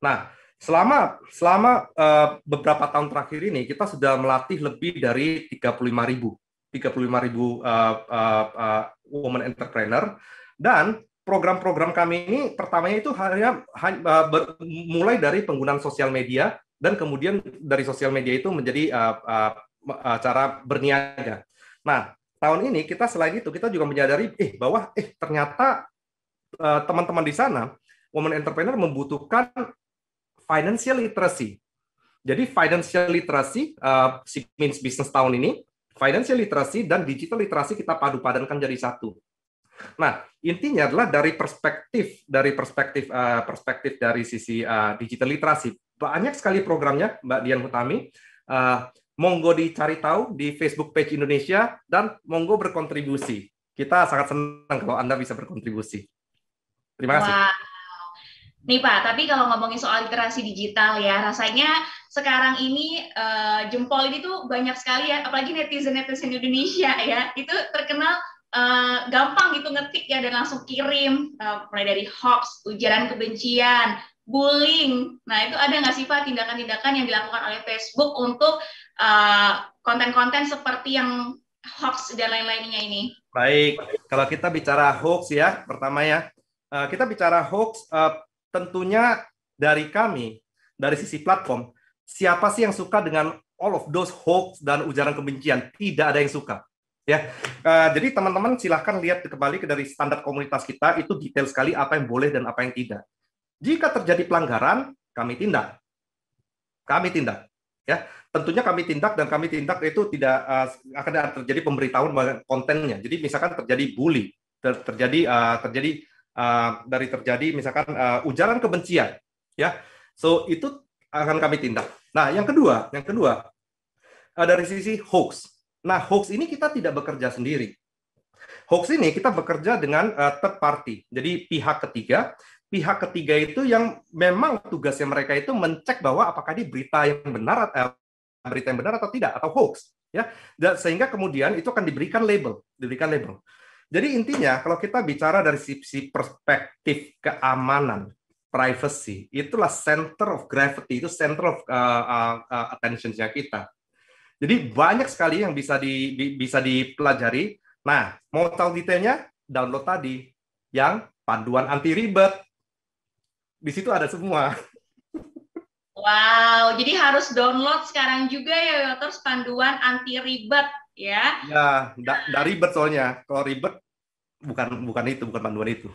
Nah, selama selama uh, beberapa tahun terakhir ini kita sudah melatih lebih dari 35 ribu 35 ribu uh, uh, uh, woman entrepreneur dan program-program kami ini pertamanya itu hanya, hanya ber, mulai dari penggunaan sosial media dan kemudian dari sosial media itu menjadi uh, uh, uh, cara berniaga. Nah, tahun ini kita selain itu kita juga menyadari eh bahwa eh ternyata teman teman-teman di sana woman entrepreneur membutuhkan financial literacy. Jadi financial literacy uh, means business tahun ini financial literacy dan digital literacy kita padu padankan jadi satu. Nah, intinya adalah dari perspektif dari perspektif uh, perspektif dari sisi uh, digital literasi banyak sekali programnya Mbak Dian Hutami uh, Monggo dicari tahu di Facebook page Indonesia dan monggo berkontribusi. Kita sangat senang kalau Anda bisa berkontribusi. Terima kasih. Wow. Nih Pak, tapi kalau ngomongin soal literasi digital ya, rasanya sekarang ini uh, jempol ini tuh banyak sekali ya, apalagi netizen-netizen Indonesia ya, itu terkenal uh, gampang gitu ngetik ya dan langsung kirim uh, mulai dari hoax, ujaran kebencian, bullying. Nah itu ada nggak sih pak tindakan-tindakan yang dilakukan oleh Facebook untuk eh, konten-konten uh, seperti yang hoax dan lain-lainnya ini? Baik, kalau kita bicara hoax ya, pertama ya, uh, kita bicara hoax uh, tentunya dari kami, dari sisi platform, siapa sih yang suka dengan all of those hoax dan ujaran kebencian? Tidak ada yang suka. Ya, uh, jadi teman-teman silahkan lihat kembali ke dari standar komunitas kita itu detail sekali apa yang boleh dan apa yang tidak. Jika terjadi pelanggaran, kami tindak. Kami tindak. Ya, tentunya kami tindak dan kami tindak itu tidak uh, akan terjadi pemberitahuan kontennya. Jadi misalkan terjadi bully, ter terjadi uh, terjadi uh, dari terjadi misalkan uh, ujaran kebencian, ya. So itu akan kami tindak. Nah, yang kedua, yang kedua uh, dari sisi hoax Nah, hoax ini kita tidak bekerja sendiri. Hoax ini kita bekerja dengan uh, third party, jadi pihak ketiga. Pihak ketiga itu yang memang tugasnya mereka itu mencek bahwa apakah ini berita yang benar uh, berita yang benar atau tidak atau hoax, ya. Dan sehingga kemudian itu akan diberikan label, diberikan label. Jadi intinya kalau kita bicara dari sisi perspektif keamanan, privacy, itulah center of gravity, itu center of uh, uh, attention-nya kita. Jadi banyak sekali yang bisa di, di bisa dipelajari. Nah, mau tahu detailnya? Download tadi yang panduan anti ribet. Di situ ada semua. Wow, jadi harus download sekarang juga ya, ya. terus panduan anti ribet ya. Ya, da, da ribet soalnya. Kalau ribet bukan bukan itu, bukan panduan itu.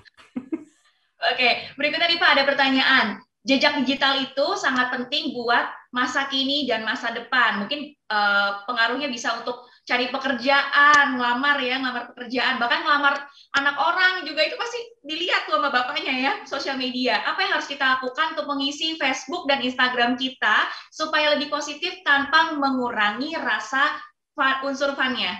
Oke, berikutnya nih Pak ada pertanyaan jejak digital itu sangat penting buat masa kini dan masa depan. Mungkin uh, pengaruhnya bisa untuk cari pekerjaan, ngelamar ya, ngelamar pekerjaan, bahkan ngelamar anak orang juga itu pasti dilihat tuh sama bapaknya ya, sosial media. Apa yang harus kita lakukan untuk mengisi Facebook dan Instagram kita supaya lebih positif tanpa mengurangi rasa unsur fun-nya?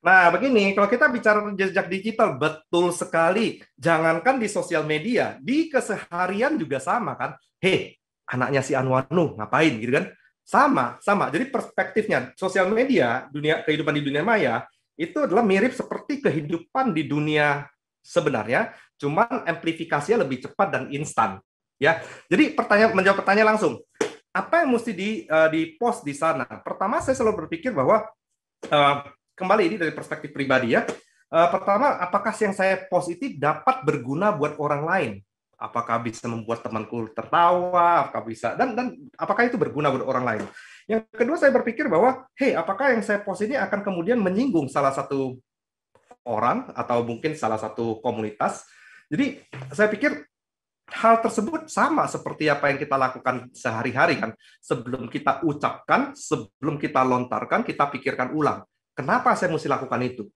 Nah, begini, kalau kita bicara jejak digital, betul sekali. Jangankan di sosial media, di keseharian juga sama kan. Hei, anaknya si Anwar Nuh, ngapain gitu kan? Sama, sama. Jadi perspektifnya, sosial media, dunia kehidupan di dunia maya, itu adalah mirip seperti kehidupan di dunia sebenarnya, cuman amplifikasinya lebih cepat dan instan. Ya, jadi pertanyaan menjawab pertanyaan langsung. Apa yang mesti di uh, eh, di post di sana? Pertama, saya selalu berpikir bahwa uh, kembali ini dari perspektif pribadi ya. Eh, pertama, apakah yang saya post itu dapat berguna buat orang lain? Apakah bisa membuat temanku tertawa? Apakah bisa dan dan apakah itu berguna buat orang lain? Yang kedua, saya berpikir bahwa, hey, apakah yang saya post ini akan kemudian menyinggung salah satu orang atau mungkin salah satu komunitas? Jadi saya pikir hal tersebut sama seperti apa yang kita lakukan sehari-hari kan. Sebelum kita ucapkan, sebelum kita lontarkan, kita pikirkan ulang Kenapa saya mesti lakukan itu?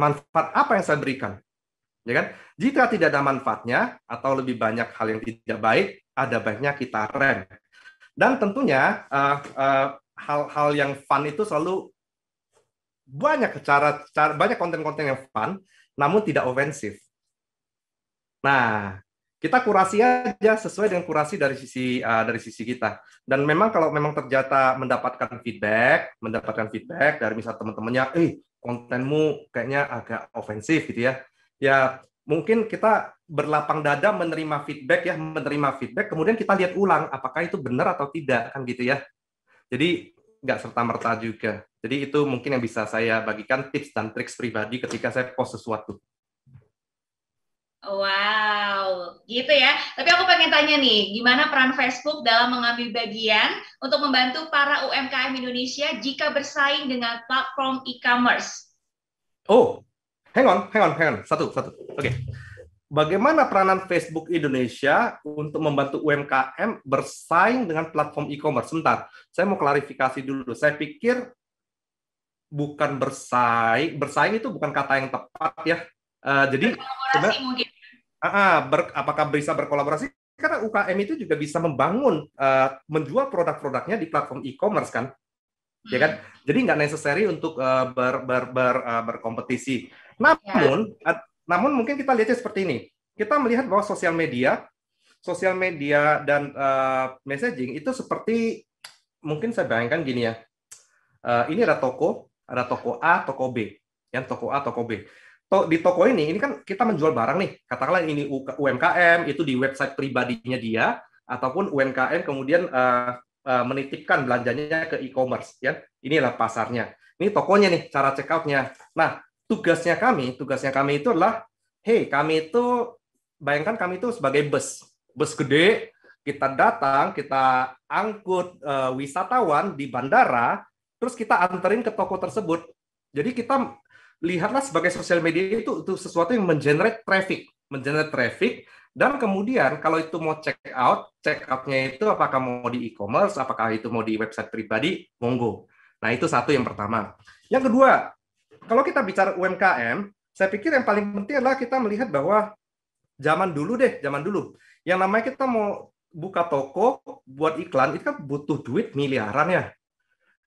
Manfaat apa yang saya berikan? Ya kan? Jika tidak ada manfaatnya atau lebih banyak hal yang tidak baik, ada baiknya kita rem. Dan tentunya eh, eh, hal-hal uh, uh, yang fun itu selalu banyak cara, cara banyak konten-konten yang fun, namun tidak ofensif. Nah, kita kurasi aja sesuai dengan kurasi dari sisi uh, dari sisi kita. Dan memang kalau memang terjata mendapatkan feedback, mendapatkan feedback dari misal teman-temannya, eh kontenmu kayaknya agak ofensif gitu ya. Ya mungkin kita berlapang dada menerima feedback ya, menerima feedback, kemudian kita lihat ulang apakah itu benar atau tidak kan gitu ya. Jadi nggak serta merta juga. Jadi itu mungkin yang bisa saya bagikan tips dan triks pribadi ketika saya post sesuatu. Wow, gitu ya. Tapi aku pengen tanya nih, gimana peran Facebook dalam mengambil bagian untuk membantu para UMKM Indonesia jika bersaing dengan platform e-commerce? Oh, hang on, hang on, hang on. Satu, satu. Oke. Okay. Bagaimana peranan Facebook Indonesia untuk membantu UMKM bersaing dengan platform e-commerce? Sebentar, saya mau klarifikasi dulu. Saya pikir bukan bersaing, bersaing itu bukan kata yang tepat ya Eh, jadi coba, mungkin. Uh, ber, apakah bisa berkolaborasi? Karena UKM itu juga bisa membangun, uh, menjual produk-produknya di platform e-commerce kan, hmm. ya kan? Hmm. Jadi nggak necessary untuk uh, ber, ber, ber, uh, berkompetisi. Ya. Namun, ya. uh, namun mungkin kita lihatnya seperti ini. Kita melihat bahwa sosial media, sosial media dan uh, messaging itu seperti mungkin saya bayangkan gini ya. Uh, ini ada toko, ada toko A, toko B, yang toko A, toko B to di toko ini ini kan kita menjual barang nih katakanlah ini UMKM itu di website pribadinya dia ataupun UMKM kemudian uh, uh, menitipkan belanjanya ke e-commerce ya inilah pasarnya ini tokonya nih cara check out-nya. nah tugasnya kami tugasnya kami itu adalah hey kami itu bayangkan kami itu sebagai bus bus gede kita datang kita angkut uh, wisatawan di bandara terus kita anterin ke toko tersebut jadi kita lihatlah sebagai sosial media itu, itu sesuatu yang mengenerate traffic, mengenerate traffic dan kemudian kalau itu mau check out, check outnya itu apakah mau di e-commerce, apakah itu mau di website pribadi, monggo. Nah itu satu yang pertama. Yang kedua, kalau kita bicara UMKM, saya pikir yang paling penting adalah kita melihat bahwa zaman dulu deh, zaman dulu, yang namanya kita mau buka toko buat iklan itu kan butuh duit miliaran ya.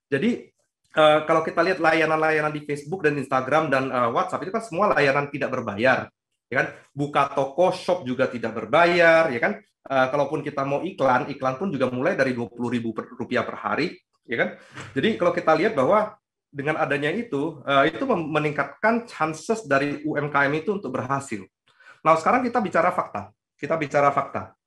Jadi uh, kalau kita lihat layanan-layanan di Facebook dan Instagram dan uh, WhatsApp itu kan semua layanan tidak berbayar, ya kan? Buka toko, shop juga tidak berbayar, ya kan? Uh, kalaupun kita mau iklan, iklan pun juga mulai dari dua puluh ribu per, rupiah per hari, ya kan? Jadi kalau kita lihat bahwa dengan adanya itu, uh, itu meningkatkan chances dari UMKM itu untuk berhasil. Nah sekarang kita bicara fakta, kita bicara fakta.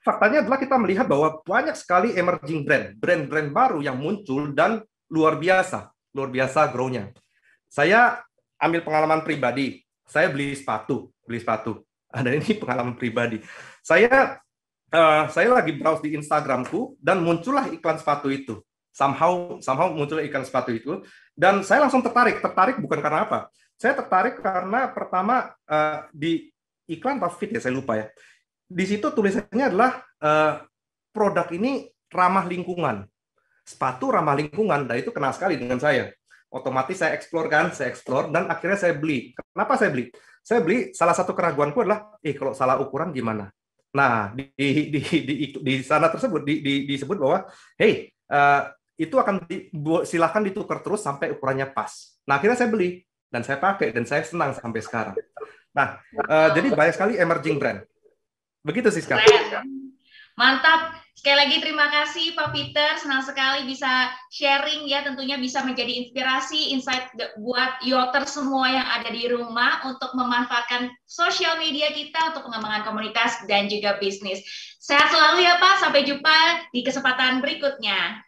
Faktanya adalah kita melihat bahwa banyak sekali emerging brand, brand-brand baru yang muncul dan luar biasa, luar biasa grow-nya. Saya ambil pengalaman pribadi, saya beli sepatu, beli sepatu. Ada ini pengalaman pribadi. Saya uh, saya lagi browse di Instagramku dan muncullah iklan sepatu itu. Somehow somehow muncul iklan sepatu itu dan saya langsung tertarik. Tertarik bukan karena apa? Saya tertarik karena pertama uh, di iklan apa fit ya saya lupa ya. Di situ tulisannya adalah uh, produk ini ramah lingkungan sepatu ramah lingkungan, dan nah, itu kenal sekali dengan saya. Otomatis saya explore kan, saya eksplor, dan akhirnya saya beli. Kenapa saya beli? Saya beli, salah satu keraguanku adalah, eh kalau salah ukuran gimana? Nah, di, di, di, di sana tersebut di, di, disebut bahwa, hey, uh, itu akan di, silahkan ditukar terus sampai ukurannya pas. Nah, akhirnya saya beli, dan saya pakai, dan saya senang sampai sekarang. Nah, uh, jadi banyak sekali emerging brand. Begitu sih sekarang. Mantap. Sekali lagi terima kasih Pak Peter, senang sekali bisa sharing ya, tentunya bisa menjadi inspirasi, insight buat yoter semua yang ada di rumah untuk memanfaatkan sosial media kita untuk pengembangan komunitas dan juga bisnis. Sehat selalu ya Pak, sampai jumpa di kesempatan berikutnya.